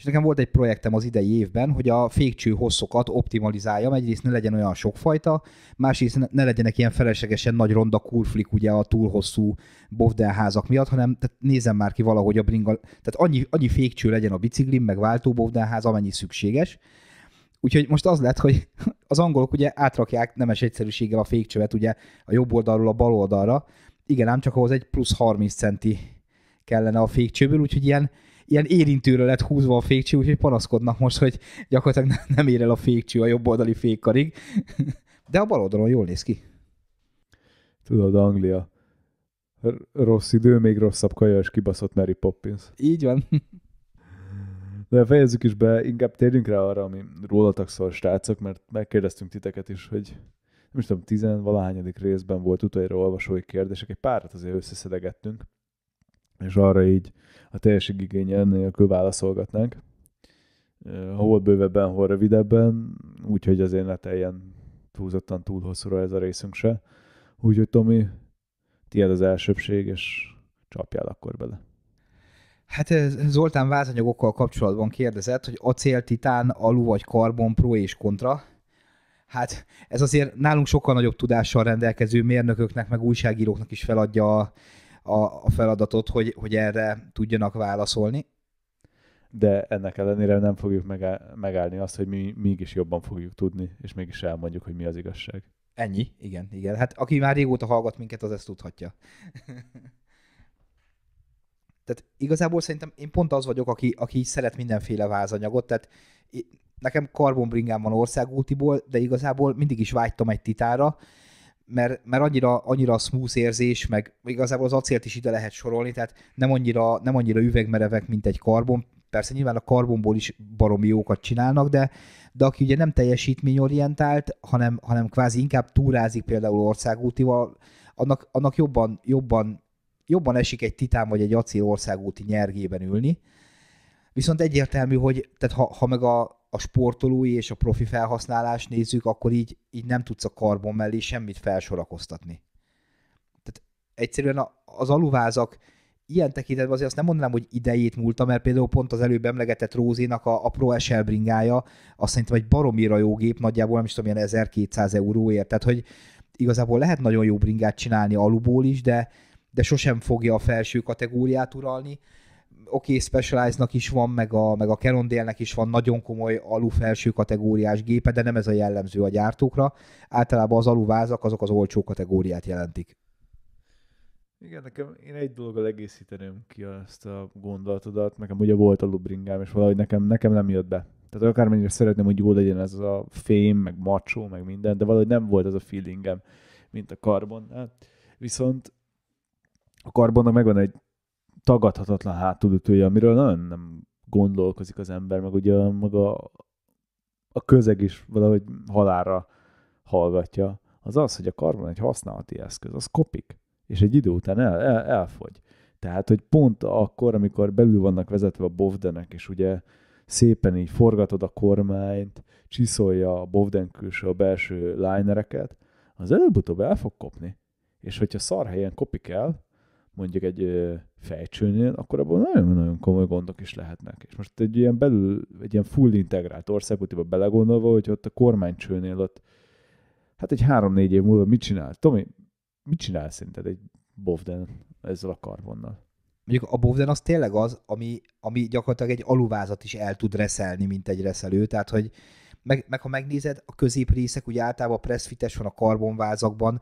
Speaker 2: és nekem volt egy projektem az idei évben, hogy a fékcső hosszokat optimalizáljam, egyrészt ne legyen olyan sokfajta, másrészt ne legyenek ilyen feleslegesen nagy ronda kurflik ugye a túl hosszú bovdenházak miatt, hanem tehát nézem már ki valahogy a bringa, tehát annyi, annyi fékcső legyen a biciklim, meg váltó bovdenház, amennyi szükséges, Úgyhogy most az lett, hogy (laughs) az angolok ugye átrakják nemes egyszerűséggel a fékcsövet ugye a jobb oldalról a bal oldalra, igen ám csak ahhoz egy plusz 30 centi kellene a fékcsőből, úgyhogy ilyen ilyen érintőről lett húzva a fékcső, úgyhogy panaszkodnak most, hogy gyakorlatilag nem, ér el a fékcső a jobb oldali fékkarig. De a bal oldalon jól néz ki.
Speaker 1: Tudod, Anglia. Rossz idő, még rosszabb kaja, és kibaszott Mary Poppins. Így van. De fejezzük is be, inkább térjünk rá arra, ami rólatak szól, srácok, mert megkérdeztünk titeket is, hogy nem is tudom, tizenvalahányadik részben volt utoljára olvasói kérdések, egy párat azért összeszedegettünk és arra így a igénye nélkül válaszolgatnánk. Hol bővebben, hol rövidebben, úgyhogy azért ne teljen túlzottan túl hosszúra ez a részünk se. Úgyhogy Tomi, tiéd az elsőbség, és csapjál akkor
Speaker 2: bele. Hát eh, Zoltán vázanyagokkal kapcsolatban kérdezett, hogy acél, titán, alu vagy karbon, pro és kontra. Hát ez azért nálunk sokkal nagyobb tudással rendelkező mérnököknek, meg újságíróknak is feladja a a, a feladatot, hogy, hogy erre tudjanak válaszolni. De ennek ellenére nem fogjuk
Speaker 1: megállni azt, hogy mi mégis jobban fogjuk tudni, és mégis elmondjuk, hogy mi az igazság. Ennyi,
Speaker 2: igen, igen. Hát aki már régóta hallgat minket, az ezt tudhatja. (laughs) tehát igazából szerintem én pont az vagyok, aki, aki szeret mindenféle vázanyagot, tehát nekem karbonbringám van országútiból, de igazából mindig is vágytam egy titára, mert, mert annyira, annyira smooth érzés, meg igazából az acélt is ide lehet sorolni, tehát nem annyira, nem annyira üvegmerevek, mint egy karbon. Persze nyilván a karbonból is baromi jókat csinálnak, de, de aki ugye nem teljesítményorientált, hanem, hanem kvázi inkább túrázik például országútival, annak, annak jobban, jobban, jobban esik egy titán vagy egy acél országúti nyergében ülni. Viszont egyértelmű, hogy tehát ha, ha meg a, a sportolói és a profi felhasználást nézzük, akkor így, így nem tudsz a karbon mellé semmit felsorakoztatni. Tehát egyszerűen az aluvázak ilyen tekintetben azért azt nem mondanám, hogy idejét múlta, mert például pont az előbb emlegetett Rózénak a, a Pro SL bringája, azt szerintem egy baromira jó gép, nagyjából nem is tudom, ilyen 1200 euróért, tehát hogy igazából lehet nagyon jó bringát csinálni aluból is, de, de sosem fogja a felső kategóriát uralni, oké, okay, Specialized-nak is van, meg a, meg a Cannondale-nek is van nagyon komoly alufelső kategóriás gépe, de nem ez a jellemző a gyártókra. Általában az aluvázak azok az olcsó kategóriát jelentik.
Speaker 1: Igen, nekem én egy dologgal egészíteném ki ezt a gondolatodat, nekem ugye volt a lubringám, és valahogy
Speaker 2: nekem, nekem nem jött be. Tehát akármennyire
Speaker 1: szeretném, hogy jó legyen ez a fém, meg macsó, meg minden, de valahogy nem volt az a feelingem, mint a karbonnál. Viszont a karbonnak megvan egy tagadhatatlan hátulütője, amiről nagyon nem gondolkozik az ember, meg ugye maga a közeg is valahogy halára hallgatja, az az, hogy a karbon egy használati eszköz, az kopik, és egy idő után el, el, elfogy. Tehát, hogy pont akkor, amikor belül vannak vezetve a bovdenek, és ugye szépen így forgatod a kormányt, csiszolja a bovden külső, a belső linereket, az előbb-utóbb el fog kopni. És hogyha szar helyen kopik el, mondjuk egy fejcsőnél, akkor abból nagyon-nagyon komoly gondok is lehetnek. És most egy ilyen belül, egy ilyen full integrált országútiba belegondolva, hogy ott a kormánycsőnél ott, hát egy három-négy év múlva
Speaker 2: mit csinál? Tomi, mit csinál szerinted egy Bovden ezzel a karbonnal? Mondjuk a Bovden az tényleg az, ami, ami gyakorlatilag egy aluvázat is el tud reszelni, mint egy reszelő, tehát hogy meg, meg ha megnézed, a középrészek ugye általában a van a karbonvázakban,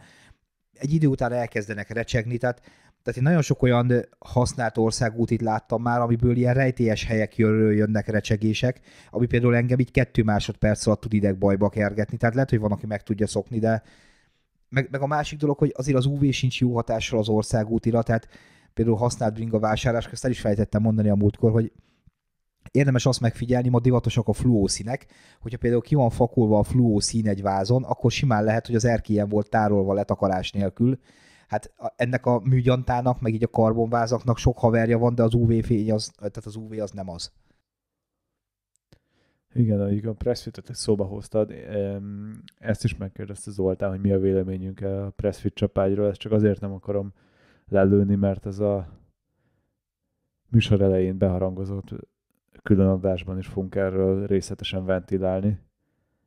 Speaker 2: egy idő után elkezdenek recsegni, tehát tehát én nagyon sok olyan használt országútit láttam már, amiből ilyen rejtélyes helyek jönnek recsegések, ami például engem így kettő másodperc alatt tud idegbajba kergetni. Tehát lehet, hogy van, aki meg tudja szokni, de meg, meg a másik dolog, hogy azért az UV sincs jó hatással az országútira, tehát például használt bringa vásárlás, ezt el is felejtettem mondani a múltkor, hogy érdemes azt megfigyelni, ma divatosak a fluószínek, hogyha például ki van fakulva a fluószín egy vázon, akkor simán lehet, hogy az erkélyen volt tárolva letakarás nélkül, hát ennek a műgyantának, meg így a karbonvázaknak sok haverja van, de az UV-fény, az, tehát az UV az nem az.
Speaker 1: Igen, ahogy a Pressfit-et szóba hoztad, ezt is megkérdezte Zoltán, hogy mi a véleményünk a pressfit csapágyról, ezt csak azért nem akarom lelőni, mert ez a műsor elején beharangozott külön adásban is fogunk erről részletesen ventilálni,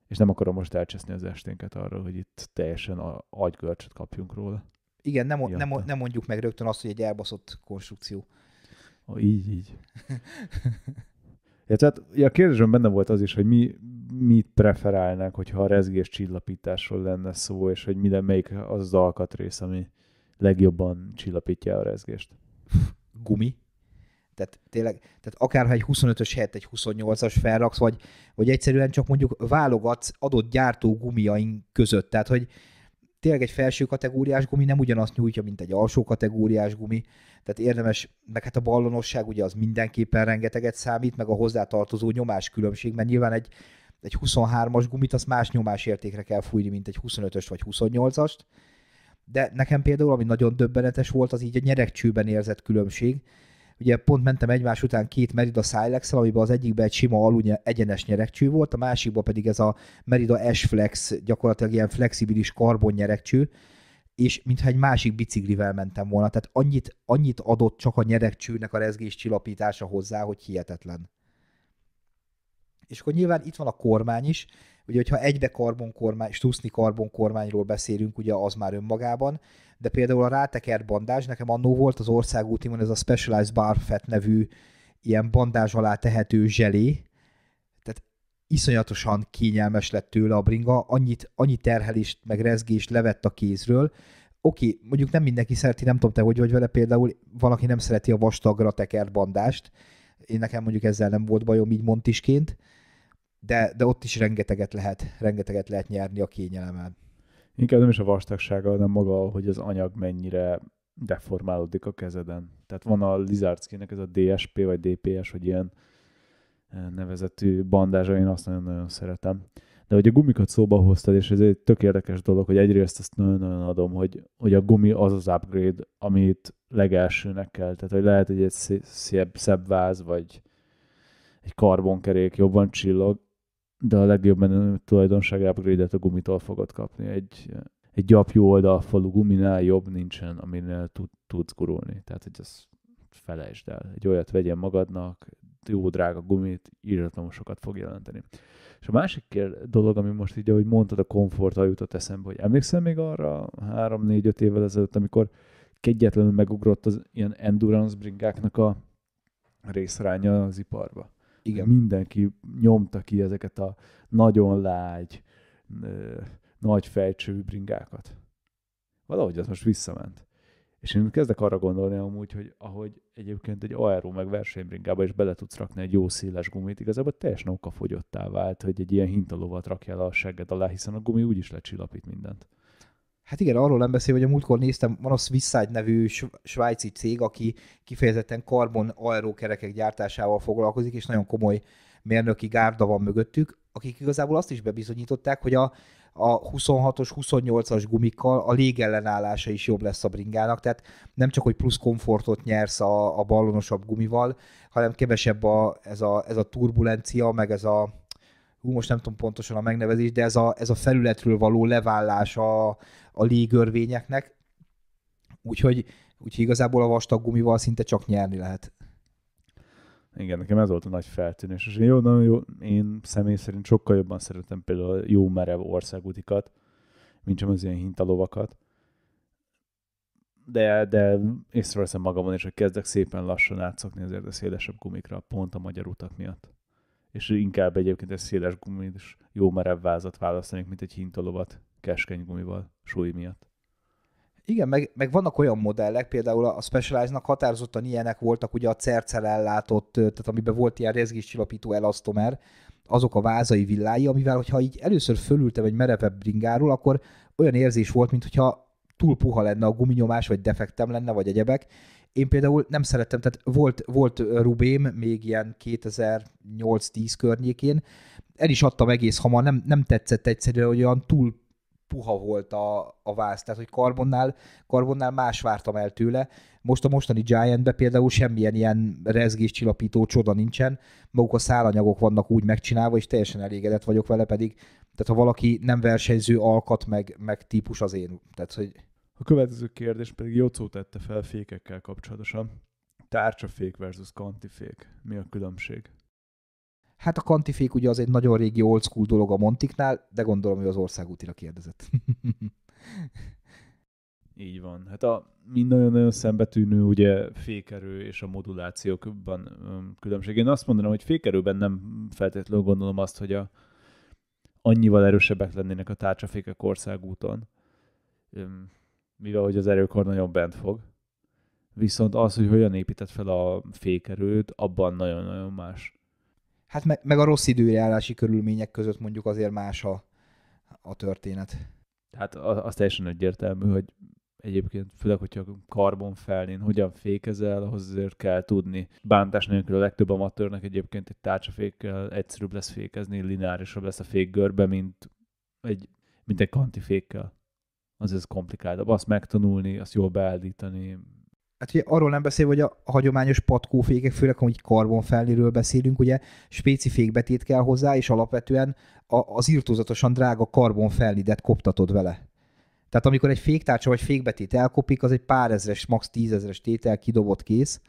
Speaker 1: és nem akarom most elcseszni az esténket arról, hogy itt teljesen
Speaker 2: agygörcsöt kapjunk róla. Igen, nem, nem, nem mondjuk meg rögtön azt, hogy egy elbaszott konstrukció. Ó, így, így.
Speaker 1: ja, (laughs) tehát ja, a benne volt az is, hogy mi, mit preferálnánk, hogyha a rezgés csillapításról lenne szó, és hogy minden melyik az az alkatrész, ami legjobban csillapítja a rezgést.
Speaker 2: Gumi. Tehát tényleg, tehát akárha egy 25-ös helyett egy 28-as felraksz, vagy, vagy egyszerűen csak mondjuk válogatsz adott gyártó gumiaink között. Tehát, hogy, tényleg egy felső kategóriás gumi nem ugyanazt nyújtja, mint egy alsó kategóriás gumi, tehát érdemes, meg hát a ballonosság ugye az mindenképpen rengeteget számít, meg a hozzátartozó nyomás különbség, mert nyilván egy, egy 23-as gumit az más nyomásértékre kell fújni, mint egy 25-ös vagy 28-ast, de nekem például, ami nagyon döbbenetes volt, az így a nyerekcsőben érzett különbség, Ugye pont mentem egymás után két Merida silex amiben az egyikben egy sima alul egyenes nyerekcső volt, a másikban pedig ez a Merida S-Flex, gyakorlatilag ilyen flexibilis karbon nyerekcső, és mintha egy másik biciklivel mentem volna. Tehát annyit, annyit adott csak a nyerekcsőnek a rezgés csillapítása hozzá, hogy hihetetlen. És akkor nyilván itt van a kormány is, Ugye, hogyha egybe karbonkormány, stuszni karbonkormányról beszélünk, ugye az már önmagában, de például a rátekert bandázs, nekem annó volt az van ez a Specialized Barfet nevű ilyen bandázs alá tehető zselé, tehát iszonyatosan kényelmes lett tőle a bringa, annyit, annyi terhelést, meg rezgést levett a kézről, oké, okay, mondjuk nem mindenki szereti, nem tudom te, hogy vagy vele például, valaki nem szereti a vastagra tekert bandást, én nekem mondjuk ezzel nem volt bajom így montisként, de, de ott is rengeteget lehet, rengeteget lehet nyerni a kényelemen. Inkább nem is a
Speaker 1: vastagsága, hanem maga, hogy az anyag mennyire deformálódik a kezeden. Tehát van a Lizardskinek ez a DSP vagy DPS, vagy ilyen e, nevezetű bandázsa, én azt nagyon-nagyon szeretem. De hogy a gumikat szóba hoztad, és ez egy tök érdekes dolog, hogy egyrészt azt nagyon-nagyon adom, hogy, hogy a gumi az az upgrade, amit legelsőnek kell. Tehát, hogy lehet, hogy egy szép szebb váz, vagy egy karbonkerék jobban csillog, de a legjobb menő tulajdonság upgrade a gumitól fogod kapni. Egy, egy gyapjú oldalfalú guminál jobb nincsen, aminél tud, tudsz gurulni. Tehát, hogy ezt felejtsd el. Egy olyat vegyen magadnak, jó drága gumit, írhatom sokat fog jelenteni. És a másik kér, dolog, ami most így, ahogy mondtad, a komforttal jutott eszembe, hogy emlékszel még arra 3-4-5 évvel ezelőtt, amikor kegyetlenül megugrott az ilyen endurance bringáknak a részránya az iparba. Igen. Mindenki nyomta ki ezeket a nagyon lágy, nagy fejcső bringákat. Valahogy az most visszament. És én kezdek arra gondolni amúgy, hogy ahogy egyébként egy aero meg versenybringába is bele tudsz rakni egy jó széles gumit, igazából teljesen okafogyottá
Speaker 2: vált, hogy egy ilyen hintalovat rakjál a segged alá, hiszen a gumi úgyis lecsillapít mindent. Hát igen, arról nem beszél, hogy a múltkor néztem, van a Swisside nevű svájci cég, aki kifejezetten karbon aerókerekek gyártásával foglalkozik, és nagyon komoly mérnöki gárda van mögöttük, akik igazából azt is bebizonyították, hogy a, a 26-os, 28-as gumikkal a légellenállása is jobb lesz a bringának, tehát nem csak, hogy plusz komfortot nyersz a, a ballonosabb gumival, hanem kevesebb a, ez, a, ez a turbulencia, meg ez a hú, most nem tudom pontosan a megnevezés, de ez a, ez a felületről való levállás a, a légörvényeknek, úgyhogy, úgyhogy igazából a vastag gumival szinte csak nyerni lehet. Igen, nekem ez volt a nagy feltűnés.
Speaker 1: És jó, nagyon jó, én személy szerint sokkal jobban szeretem például jó merev országutikat, mint sem az ilyen hintalovakat. De, de észreveszem magamon és hogy kezdek szépen lassan átszokni azért a szélesebb gumikra, pont a magyar utak miatt és inkább egyébként egy széles és jó merev vázat választanék, mint egy hintolovat keskeny gumival, súly miatt.
Speaker 2: Igen, meg, meg vannak olyan modellek, például a Specialized-nak határozottan ilyenek voltak, ugye a cercel ellátott, tehát amiben volt ilyen rezgéscsillapító elasztomer, azok a vázai villái, amivel, hogyha így először fölültem egy merevebb bringáról, akkor olyan érzés volt, mintha túl puha lenne a guminyomás, vagy defektem lenne, vagy egyebek, én például nem szerettem, tehát volt, volt Rubém még ilyen 2008-10 környékén, el is adtam egész hamar, nem, nem tetszett egyszerűen, hogy olyan túl puha volt a, a váz, tehát hogy karbonnál, karbonnál más vártam el tőle. Most a mostani Giantbe például semmilyen ilyen rezgés rezgéscsillapító csoda nincsen, maguk a szálanyagok vannak úgy megcsinálva, és teljesen elégedett vagyok vele pedig. Tehát ha valaki nem versenyző alkat, meg, meg típus az én. Tehát, hogy
Speaker 1: a következő kérdés pedig Jocó tette fel fékekkel kapcsolatosan. Tárcsafék versus kantifék. Mi a különbség?
Speaker 2: Hát a kantifék ugye az egy nagyon régi old school dolog a Montiknál, de gondolom, hogy az országútira kérdezett. (laughs)
Speaker 1: Így van. Hát a
Speaker 2: mind nagyon-nagyon szembetűnő ugye
Speaker 1: fékerő és a modulációkban um, különbség. Én azt mondanám, hogy fékerőben nem feltétlenül gondolom azt, hogy a, annyival erősebbek lennének a tárcsafékek országúton. Öm, um, mivel hogy az erőkor nagyon bent fog. Viszont az, hogy hogyan épített fel a fékerőt, abban nagyon-nagyon más.
Speaker 2: Hát meg, meg a rossz időjárási körülmények között mondjuk azért más a, a történet.
Speaker 1: Hát az teljesen egyértelmű, hogy egyébként, főleg, hogyha karbon felnén hogyan fékezel, ahhoz azért kell tudni. Bántás nélkül a legtöbb amatőrnek egyébként egy tárcsafékkel egyszerűbb lesz fékezni, lineárisabb lesz a fékgörbe, mint egy, mint egy fékkel az ez komplikáltabb. Azt megtanulni, azt jól beállítani.
Speaker 2: Hát ugye arról nem beszél, hogy a hagyományos patkófékek, főleg hogy karbonfelniről beszélünk, ugye spécifék betét kell hozzá, és alapvetően az irtózatosan drága karbonfelnidet koptatod vele. Tehát amikor egy féktárcsa vagy fékbetét elkopik, az egy pár ezres, max. tízezres tétel kidobott kész,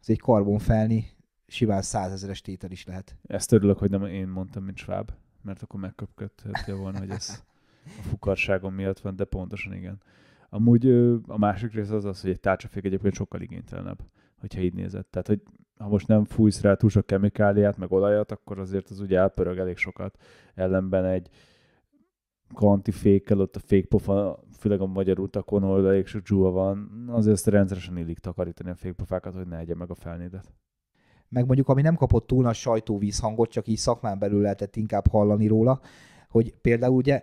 Speaker 2: az egy karbonfelni simán százezeres tétel is lehet.
Speaker 1: Ezt örülök, hogy nem én mondtam, mint sváb, mert akkor megköpködhető volna, hogy ez (laughs) a fukarságom miatt van, de pontosan igen. Amúgy a másik rész az az, hogy egy tárcsafék egyébként sokkal igénytelenebb, hogyha így nézett. Tehát, hogy ha most nem fújsz rá túl sok kemikáliát, meg olajat, akkor azért az ugye elpörög elég sokat. Ellenben egy fékkel, ott a fékpofa, főleg a magyar utakon, ahol elég sok dzsúva van, azért ezt rendszeresen illik takarítani a fékpofákat, hogy ne egye meg a felnédet.
Speaker 2: Meg mondjuk, ami nem kapott túl nagy sajtóvíz hangot, csak így szakmán belül lehetett inkább hallani róla, hogy például ugye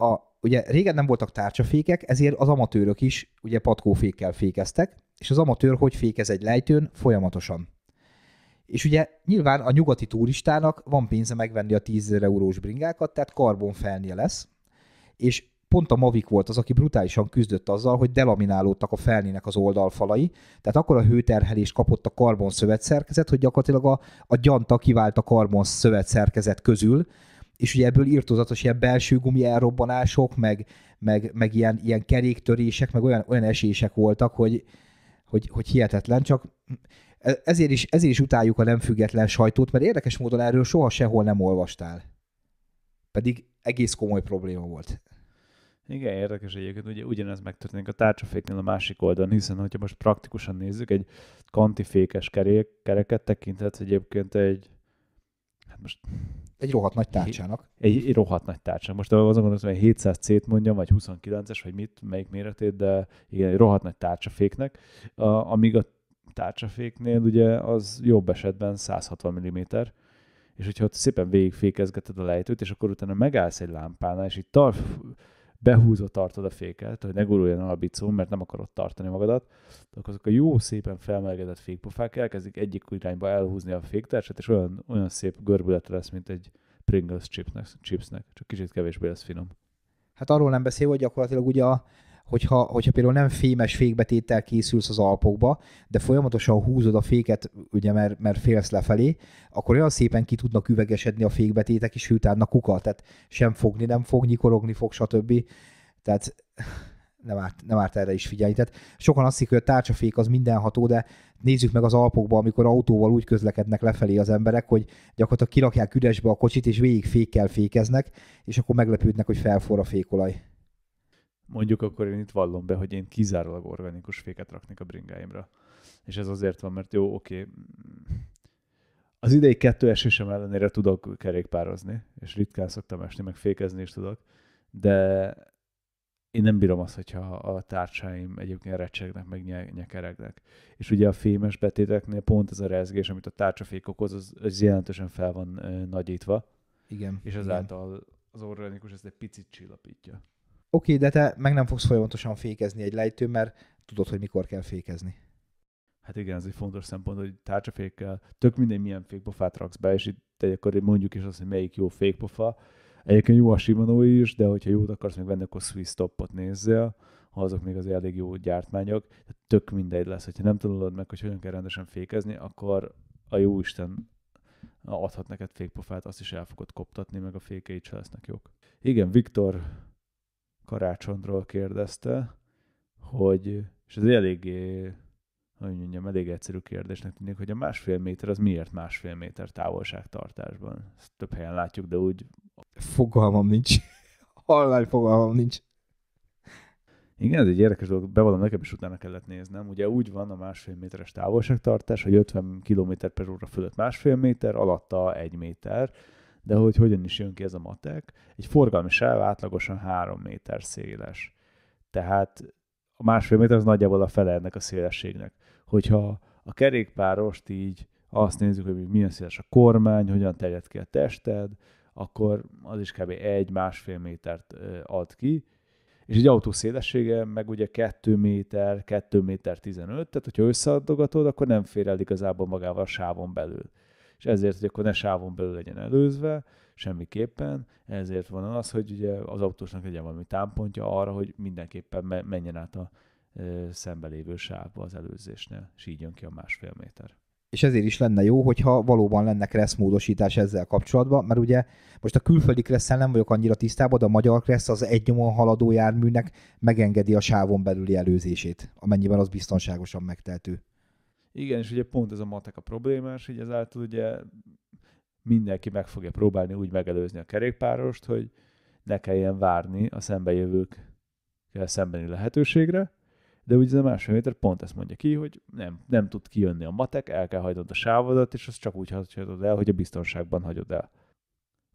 Speaker 2: a, ugye régen nem voltak tárcsafékek, ezért az amatőrök is ugye patkófékkel fékeztek, és az amatőr hogy fékez egy lejtőn? Folyamatosan. És ugye nyilván a nyugati turistának van pénze megvenni a 10 eurós bringákat, tehát karbon lesz, és pont a Mavic volt az, aki brutálisan küzdött azzal, hogy delaminálódtak a felnének az oldalfalai, tehát akkor a hőterhelés kapott a karbon szövetszerkezet, hogy gyakorlatilag a, a gyanta kivált a karbon szövetszerkezet közül, és ugye ebből írtózatos ilyen belső gumi elrobbanások, meg, meg, meg ilyen, ilyen keréktörések, meg olyan, olyan esések voltak, hogy, hogy, hogy hihetetlen, csak ezért is, ezért is utáljuk a nem független sajtót, mert érdekes módon erről soha sehol nem olvastál. Pedig egész komoly probléma volt. Igen, érdekes egyébként, ugye ugyanez megtörténik a
Speaker 1: tárcsaféknél a másik oldalon, hiszen hogyha most praktikusan nézzük, egy kantifékes kerék, kereket tekinthetsz egyébként egy, hát most
Speaker 2: egy rohadt nagy tárcsának.
Speaker 1: Egy, egy rohadt nagy tárcsának. Most azon gondolom, hogy 700 C-t mondjam, vagy 29-es, vagy mit, melyik méretét, de igen, egy rohadt nagy tárcsaféknek. A, amíg a tárcsaféknél ugye az jobb esetben 160 mm, és hogyha ott szépen végigfékezgeted a lejtőt, és akkor utána megállsz egy lámpánál, és itt tart, behúzva tartod a féket, hogy ne guruljon a bicó, mert nem akarod tartani magadat, akkor azok a jó szépen felmelegedett fékpofák elkezdik egyik irányba elhúzni a féktársat, és olyan, olyan szép görbülete lesz, mint egy Pringles chipsnek, chipsnek, csak kicsit kevésbé lesz finom.
Speaker 2: Hát arról nem beszél, hogy gyakorlatilag ugye a hogyha, hogyha például nem fémes fékbetéttel készülsz az alpokba, de folyamatosan húzod a féket, ugye mert, mert félsz lefelé, akkor olyan szépen ki tudnak üvegesedni a fékbetétek, és utána kuka, tehát sem fogni nem fog, nyikorogni fog, stb. Tehát (laughs) nem árt, nem árt erre is figyelni. Tehát sokan azt hiszik, hogy a tárcsafék az mindenható, de nézzük meg az Alpokba, amikor autóval úgy közlekednek lefelé az emberek, hogy gyakorlatilag kirakják üresbe a kocsit, és végig fékkel fékeznek, és akkor meglepődnek, hogy felforra a fékolaj
Speaker 1: mondjuk akkor én itt vallom be, hogy én kizárólag organikus féket raknék a bringáimra. És ez azért van, mert jó, oké, okay. Mm. az idei kettő esésem ellenére tudok kerékpározni, és ritkán szoktam esni, meg fékezni is tudok, de én nem bírom azt, hogyha a társaim egyébként recsegnek, meg nyekeregnek. És ugye a fémes betéteknél pont ez a rezgés, amit a tárcsafék okoz, az, az jelentősen fel van nagyítva. Igen. És ezáltal igen. az organikus ezt egy picit csillapítja.
Speaker 2: Oké, de te meg nem fogsz folyamatosan fékezni egy lejtőn, mert tudod, hogy mikor kell fékezni.
Speaker 1: Hát igen, ez egy fontos szempont, hogy tárcsafékkel, tök mindegy milyen fékpofát raksz be, és itt akkor mondjuk is azt, hogy melyik jó fékpofa. Egyébként jó a Shimano is, de hogyha jót akarsz még venni, akkor Swiss Topot nézzél, ha azok még az elég jó gyártmányok. tök mindegy lesz, hogyha nem tanulod meg, hogy hogyan kell rendesen fékezni, akkor a jó Isten adhat neked fékpofát, azt is el fogod koptatni, meg a fékeid se lesznek jók. Igen, Viktor Karácsonyról kérdezte, hogy, és ez eléggé, hogy mondjam, elég egyszerű kérdésnek tűnik, hogy a másfél méter az miért másfél méter távolságtartásban? Ezt több helyen látjuk, de úgy...
Speaker 2: Fogalmam nincs. Hallány (laughs) fogalmam nincs.
Speaker 1: Igen, ez egy érdekes dolog, bevallom, nekem is utána kellett néznem. Ugye úgy van a másfél méteres távolságtartás, hogy 50 km per óra fölött másfél méter, alatta egy méter, de hogy hogyan is jön ki ez a matek. Egy forgalmi sáv átlagosan 3 méter széles. Tehát a másfél méter az nagyjából a fele ennek a szélességnek. Hogyha a kerékpárost így azt nézzük, hogy milyen széles a kormány, hogyan terjed ki a tested, akkor az is kb. egy-másfél métert ad ki, és egy autó szélessége meg ugye 2 méter, 2 méter 15, tehát hogyha összeadogatod, akkor nem fér el igazából magával a sávon belül és ezért, hogy akkor ne sávon belül legyen előzve, semmiképpen, ezért van az, hogy ugye az autósnak legyen valami támpontja arra, hogy mindenképpen me- menjen át a szembe lévő sávba az előzésnél, és így jön ki a másfél méter
Speaker 2: és ezért is lenne jó, hogyha valóban lenne kressz módosítás ezzel kapcsolatban, mert ugye most a külföldi kresszel nem vagyok annyira tisztában, de a magyar kressz az egy nyomon haladó járműnek megengedi a sávon belüli előzését, amennyiben az biztonságosan megtehető.
Speaker 1: Igen, és ugye pont ez a matek a problémás, így ezáltal ugye mindenki meg fogja próbálni úgy megelőzni a kerékpárost, hogy ne kelljen várni a szembejövőkkel szembeni lehetőségre, de ugye a másfél méter pont ezt mondja ki, hogy nem, nem tud kijönni a matek,
Speaker 2: el kell hagynod a sávodat, és azt csak úgy hagyod el, hogy a
Speaker 1: biztonságban hagyod el.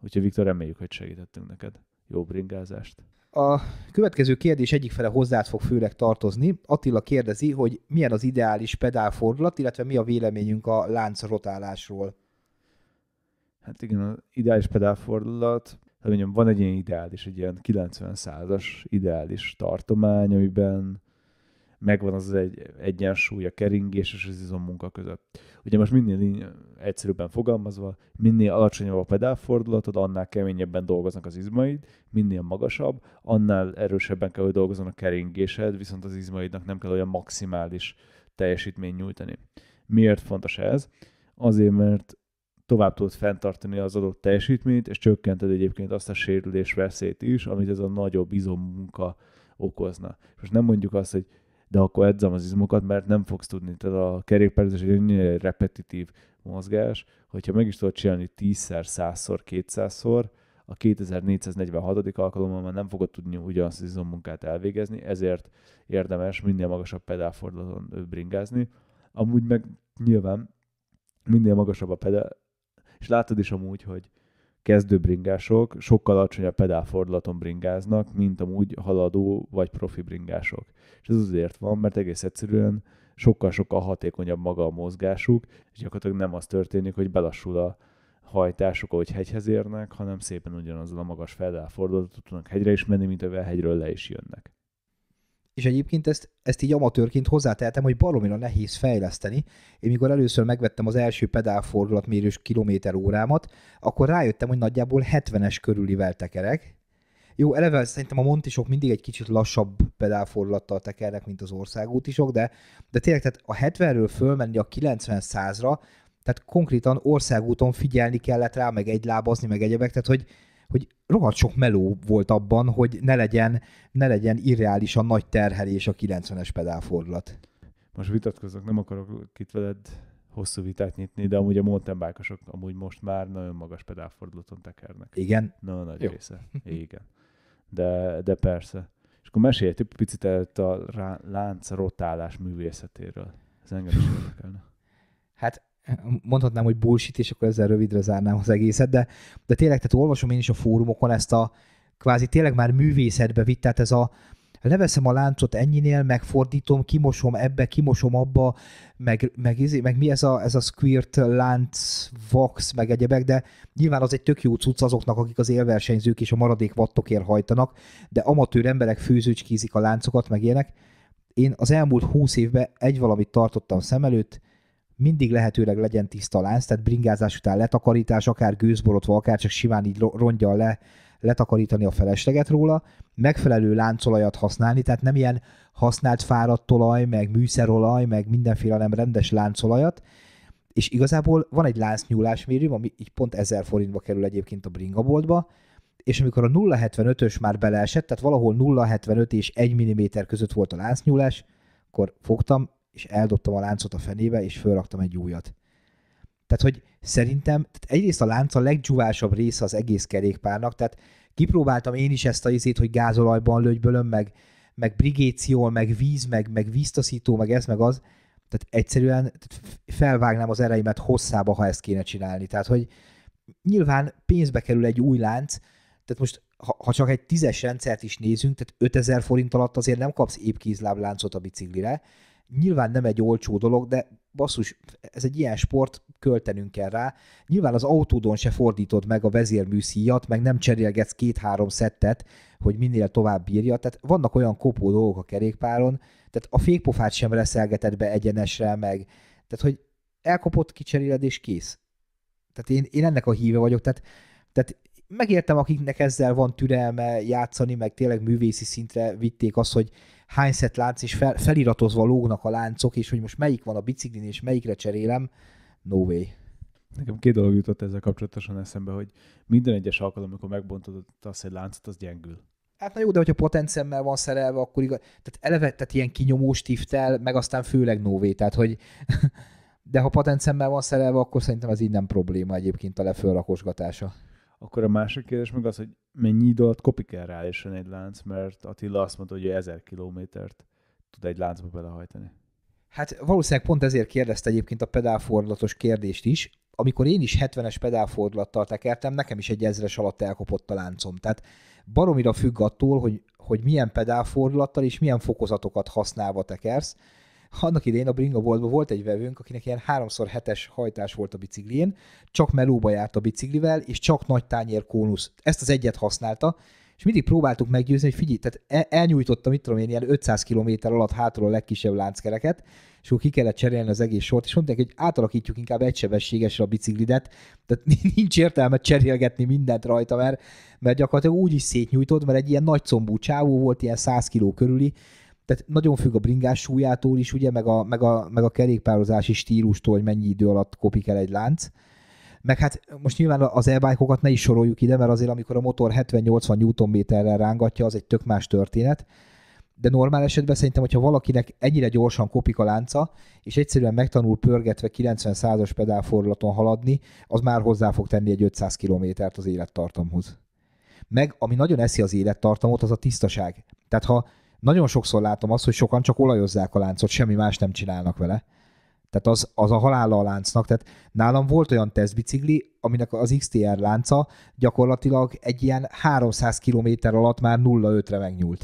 Speaker 1: Úgyhogy Viktor, reméljük, hogy segítettünk neked. Jó bringázást!
Speaker 2: A következő kérdés egyik fele hozzád fog főleg tartozni. Attila kérdezi, hogy milyen az ideális pedálfordulat, illetve mi a véleményünk a rotálásról? Hát igen, az ideális pedálfordulat,
Speaker 1: Hogy mondjam, van egy ilyen ideális, egy ilyen 90 százas ideális tartomány, amiben megvan az egy egyensúly a keringés és az izom munka között. Ugye most minél egyszerűbben fogalmazva, minél alacsonyabb a pedálfordulatod, annál keményebben dolgoznak az izmaid, minél magasabb, annál erősebben kell, hogy dolgozzon a keringésed, viszont az izmaidnak nem kell olyan maximális teljesítmény nyújtani. Miért fontos ez? Azért, mert tovább tudod fenntartani az adott teljesítményt, és csökkented egyébként azt a sérülés veszélyt is, amit ez a nagyobb izommunka okozna. Most nem mondjuk azt, hogy de akkor edzem az izmokat, mert nem fogsz tudni, tehát a kerékpározás egy repetitív mozgás, hogyha meg is tudod csinálni 10-szer, 100-szor, 200-szor, a 2446. alkalommal már nem fogod tudni ugyanazt az izommunkát elvégezni, ezért érdemes minél magasabb pedálfordulaton bringázni. Amúgy meg nyilván minél magasabb a pedál, és látod is amúgy, hogy kezdőbringások sokkal alacsonyabb pedálfordulaton bringáznak, mint amúgy haladó vagy profi bringások. És ez azért van, mert egész egyszerűen sokkal-sokkal hatékonyabb maga a mozgásuk, és gyakorlatilag nem az történik, hogy belassul a hajtásuk, ahogy hegyhez érnek, hanem szépen ugyanazzal a magas pedálfordulatot tudnak hegyre is menni, mint a hegyről le is jönnek
Speaker 2: és egyébként ezt, ezt így amatőrként hozzáteltem, hogy baromira nehéz fejleszteni. Én mikor először megvettem az első pedálfordulatmérős kilométer órámat, akkor rájöttem, hogy nagyjából 70-es körülivel tekerek. Jó, eleve szerintem a montisok mindig egy kicsit lassabb pedálfordulattal tekernek, mint az országútisok, de, de tényleg tehát a 70-ről fölmenni a 90-100-ra, tehát konkrétan országúton figyelni kellett rá, meg egy lábazni, meg egyebek, tehát hogy, hogy rohadt sok meló volt abban, hogy ne legyen, ne legyen irreálisan nagy terhelés a 90-es pedálfordulat. Most
Speaker 1: vitatkozok, nem akarok itt veled hosszú vitát nyitni, de amúgy a mountainbike amúgy most már nagyon magas pedálfordulaton tekernek. Igen? Na, nagy Jó. része. Igen. De, de persze. És akkor mesélj egy picit a rá, lánc rotálás művészetéről. Ez engem is érdekelne.
Speaker 2: Hát mondhatnám, hogy bullshit, és akkor ezzel rövidre zárnám az egészet, de, de tényleg, tehát olvasom én is a fórumokon ezt a kvázi tényleg már művészetbe vitt, tehát ez a leveszem a láncot ennyinél, megfordítom, kimosom ebbe, kimosom abba, meg, meg, izé, meg mi ez a, ez a squirt, lánc, vax, meg egyebek, de nyilván az egy tök jó cucc azoknak, akik az élversenyzők és a maradék vattokért hajtanak, de amatőr emberek főzőcskézik a láncokat, meg ilyenek. Én az elmúlt húsz évben egy valamit tartottam szem előtt, mindig lehetőleg legyen tiszta lánc, tehát bringázás után letakarítás, akár gőzborotva, akár csak simán így rongyal le, letakarítani a felesleget róla, megfelelő láncolajat használni, tehát nem ilyen használt fáradt olaj, meg műszerolaj, meg mindenféle, nem rendes láncolajat, és igazából van egy láncnyúlásmérőm, ami így pont 1000 forintba kerül egyébként a bringaboltba, és amikor a 0,75-ös már beleesett, tehát valahol 0,75 és 1 mm között volt a láncnyúlás, akkor fogtam, és eldobtam a láncot a fenébe, és fölraktam egy újat. Tehát, hogy szerintem tehát egyrészt a lánc a legdzsúvásabb része az egész kerékpárnak, tehát kipróbáltam én is ezt a izét, hogy gázolajban lögybölöm, meg, meg brigéciol, meg víz, meg, meg víztaszító, meg ez, meg az. Tehát egyszerűen tehát felvágnám az ereimet hosszába, ha ezt kéne csinálni. Tehát, hogy nyilván pénzbe kerül egy új lánc, tehát most ha, ha csak egy tízes rendszert is nézünk, tehát 5000 forint alatt azért nem kapsz épp kézlábláncot a biciklire, Nyilván nem egy olcsó dolog, de basszus, ez egy ilyen sport, költenünk kell rá. Nyilván az autódon se fordítod meg a vezérműszíjat, meg nem cserélgetsz két-három szettet, hogy minél tovább bírja. Tehát vannak olyan kopó dolgok a kerékpáron, tehát a fékpofát sem reszelgeted be egyenesre, meg tehát, hogy elkopott, kicseréled és kész. Tehát én, én ennek a híve vagyok, tehát, tehát megértem, akiknek ezzel van türelme játszani, meg tényleg művészi szintre vitték azt, hogy hány szett lánc, és fel, feliratozva lógnak a láncok, és hogy most melyik van a biciklin, és melyikre cserélem, no way. Nekem két dolog jutott ezzel kapcsolatosan eszembe, hogy minden egyes alkalom,
Speaker 1: amikor megbontod azt egy láncot, az gyengül.
Speaker 2: Hát na jó, de hogyha potencemmel van szerelve, akkor igaz. Tehát eleve, tehát ilyen kinyomó tiftel, meg aztán főleg nové, tehát hogy (laughs) de ha patencemmel van szerelve, akkor szerintem ez így nem probléma egyébként a lefölrakosgatása. Akkor a másik
Speaker 1: kérdés meg az, hogy
Speaker 2: mennyi idő alatt kopik
Speaker 1: el reálisan egy lánc, mert Attila azt mondta, hogy ezer kilométert tud egy láncba belehajtani.
Speaker 2: Hát valószínűleg pont ezért kérdezte egyébként a pedálfordulatos kérdést is. Amikor én is 70-es pedálfordulattal tekertem, nekem is egy ezres alatt elkopott a láncom. Tehát baromira függ attól, hogy, hogy milyen pedálfordulattal és milyen fokozatokat használva tekersz annak idején a Bringa boltban volt egy vevőnk, akinek ilyen háromszor hetes hajtás volt a biciklién, csak melóba járt a biciklivel, és csak nagy tányér kónusz. Ezt az egyet használta, és mindig próbáltuk meggyőzni, hogy figyelj, tehát e- elnyújtottam, mit tudom én, ilyen 500 km alatt hátul a legkisebb lánckereket, és akkor ki kellett cserélni az egész sort, és mondták, hogy átalakítjuk inkább egysebességesre a biciklidet, tehát (laughs) nincs értelme cserélgetni mindent rajta, mert, mert gyakorlatilag úgy is szétnyújtott, mert egy ilyen nagy combú csávó volt, ilyen 100 kg körüli, tehát nagyon függ a bringás súlyától is, ugye, meg a, meg a, meg a kerékpározási stílustól, hogy mennyi idő alatt kopik el egy lánc. Meg hát most nyilván az e ne is soroljuk ide, mert azért amikor a motor 70-80 Nm-rel rángatja, az egy tök más történet. De normál esetben szerintem, hogyha valakinek ennyire gyorsan kopik a lánca, és egyszerűen megtanul pörgetve 90 százas pedálforlaton haladni, az már hozzá fog tenni egy 500 kilométert az élettartamhoz. Meg ami nagyon eszi az élettartamot, az a tisztaság. Tehát ha nagyon sokszor látom azt, hogy sokan csak olajozzák a láncot, semmi más nem csinálnak vele. Tehát az, az a halála a láncnak. Tehát nálam volt olyan tesztbicikli, aminek az XTR lánca gyakorlatilag egy ilyen 300 km alatt már 0-5-re megnyúlt.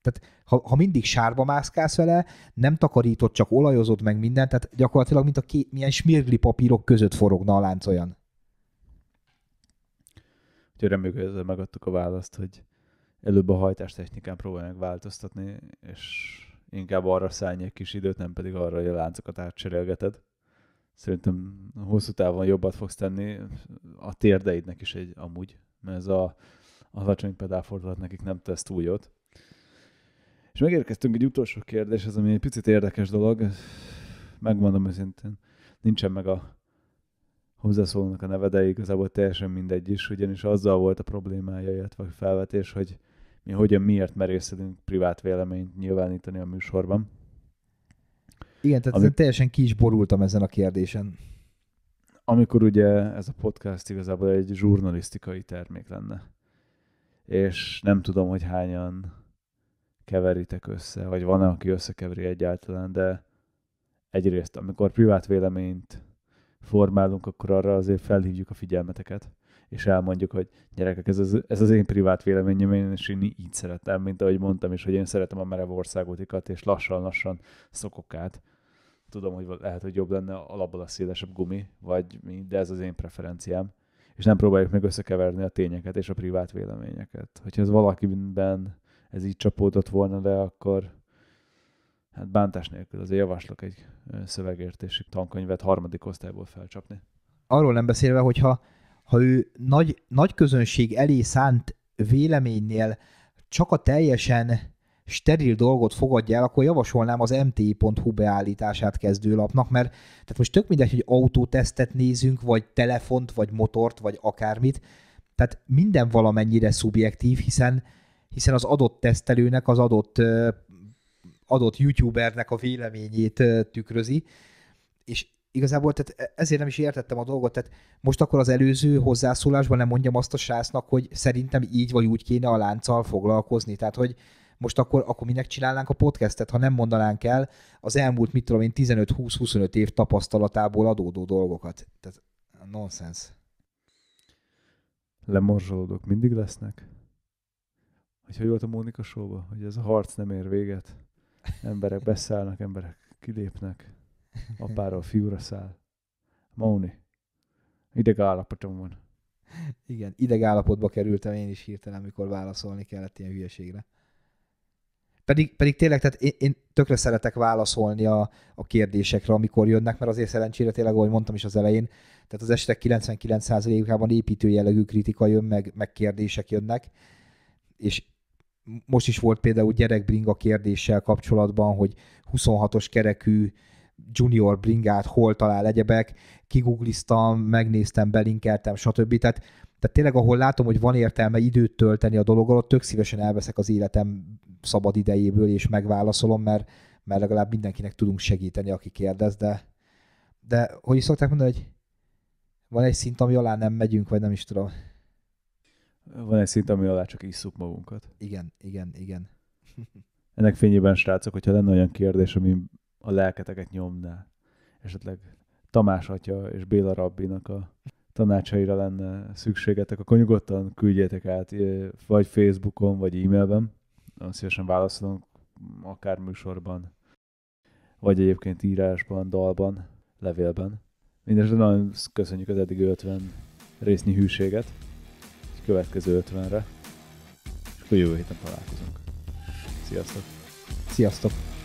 Speaker 2: Tehát ha, ha mindig sárba mászkálsz vele, nem takarítod, csak olajozod meg mindent, tehát gyakorlatilag mint a két, milyen smirgli papírok között forogna a lánc olyan.
Speaker 1: Úgyhogy reméljük, hogy ezzel megadtuk a választ, hogy előbb a hajtástechnikán próbálják változtatni, és inkább arra szállni egy kis időt, nem pedig arra, hogy a láncokat átcserélgeted. Szerintem hosszú távon jobbat fogsz tenni a térdeidnek is egy amúgy, mert ez a alacsony pedálfordulat nekik nem tesz túl jót. És megérkeztünk egy utolsó kérdéshez, ami egy picit érdekes dolog. Megmondom őszintén, nincsen meg a hozzászólónak a neve, de igazából teljesen mindegy is, ugyanis azzal volt a problémája, illetve a felvetés, hogy mi hogyan, miért merészedünk privát véleményt nyilvánítani a műsorban.
Speaker 2: Igen, tehát Ami... teljesen ki is borultam ezen a kérdésen.
Speaker 1: Amikor ugye ez a podcast igazából egy zsurnalisztikai termék lenne. És nem tudom, hogy hányan keveritek össze, vagy van-e, aki összekeveri egyáltalán, de egyrészt, amikor privát véleményt formálunk, akkor arra azért felhívjuk a figyelmeteket és elmondjuk, hogy gyerekek, ez az, ez az én privát véleményem, én is én így szeretem, mint ahogy mondtam is, hogy én szeretem a merev országútikat, és lassan-lassan szokok át. Tudom, hogy lehet, hogy jobb lenne alapból a szélesebb gumi, vagy mi, de ez az én preferenciám. És nem próbáljuk meg összekeverni a tényeket és a privát véleményeket. Hogyha ez valakiben ez így csapódott volna le, akkor hát bántás nélkül azért javaslok egy szövegértési tankönyvet harmadik osztályból felcsapni.
Speaker 2: Arról nem beszélve, hogyha ha ő nagy, nagy közönség elé szánt véleménynél csak a teljesen steril dolgot fogadja el, akkor javasolnám az mti.hu beállítását kezdőlapnak, mert tehát most tök mindegy, hogy autótesztet nézünk, vagy telefont, vagy motort, vagy akármit, tehát minden valamennyire szubjektív, hiszen, hiszen az adott tesztelőnek, az adott, adott youtubernek a véleményét tükrözi, és igazából tehát e- ezért nem is értettem a dolgot, tehát most akkor az előző hozzászólásban nem mondjam azt a sásznak, hogy szerintem így vagy úgy kéne a lánccal foglalkozni, tehát hogy most akkor, akkor minek csinálnánk a podcastet, ha nem mondanánk el az elmúlt, mit tudom én, 15-20-25 év tapasztalatából adódó dolgokat. Tehát nonsens. Lemorzsolódok mindig lesznek.
Speaker 1: Hogy hogy volt a Mónika showba? Hogy ez a harc nem ér véget. Emberek beszállnak, emberek kilépnek
Speaker 2: apára a fiúra száll. Móni, Ideg állapotom van. Igen, ideg állapotba kerültem én is hirtelen, amikor válaszolni kellett ilyen hülyeségre. Pedig, pedig tényleg, tehát én, én tökre szeretek válaszolni a, a kérdésekre, amikor jönnek, mert azért szerencsére tényleg, ahogy mondtam is az elején, tehát az esetek 99%-ában építő jellegű kritika jön, meg, meg kérdések jönnek, és most is volt például gyerekbringa kérdéssel kapcsolatban, hogy 26-os kerekű junior bringát, hol talál egyebek, kigugliztam, megnéztem, belinkeltem, stb. Tehát, tehát tényleg, ahol látom, hogy van értelme időt tölteni a dologgal, ott tök szívesen elveszek az életem szabad idejéből, és megválaszolom, mert, mert legalább mindenkinek tudunk segíteni, aki kérdez, de, de hogy is szokták mondani, hogy van egy szint, ami alá nem megyünk, vagy nem is tudom. Van egy szint, ami alá csak isszuk magunkat. Igen, igen, igen.
Speaker 1: Ennek fényében, srácok, hogyha lenne olyan kérdés, ami a lelketeket nyomná. Esetleg Tamás atya és Béla rabbinak a tanácsaira lenne szükségetek, akkor nyugodtan küldjétek át, vagy Facebookon, vagy e-mailben. Nagyon szívesen válaszolunk, akár műsorban, vagy egyébként írásban, dalban, levélben. Mindenesetre nagyon köszönjük az eddig 50 résznyi hűséget, és következő 50-re, és akkor jövő héten találkozunk.
Speaker 2: Sziasztok! Sziasztok!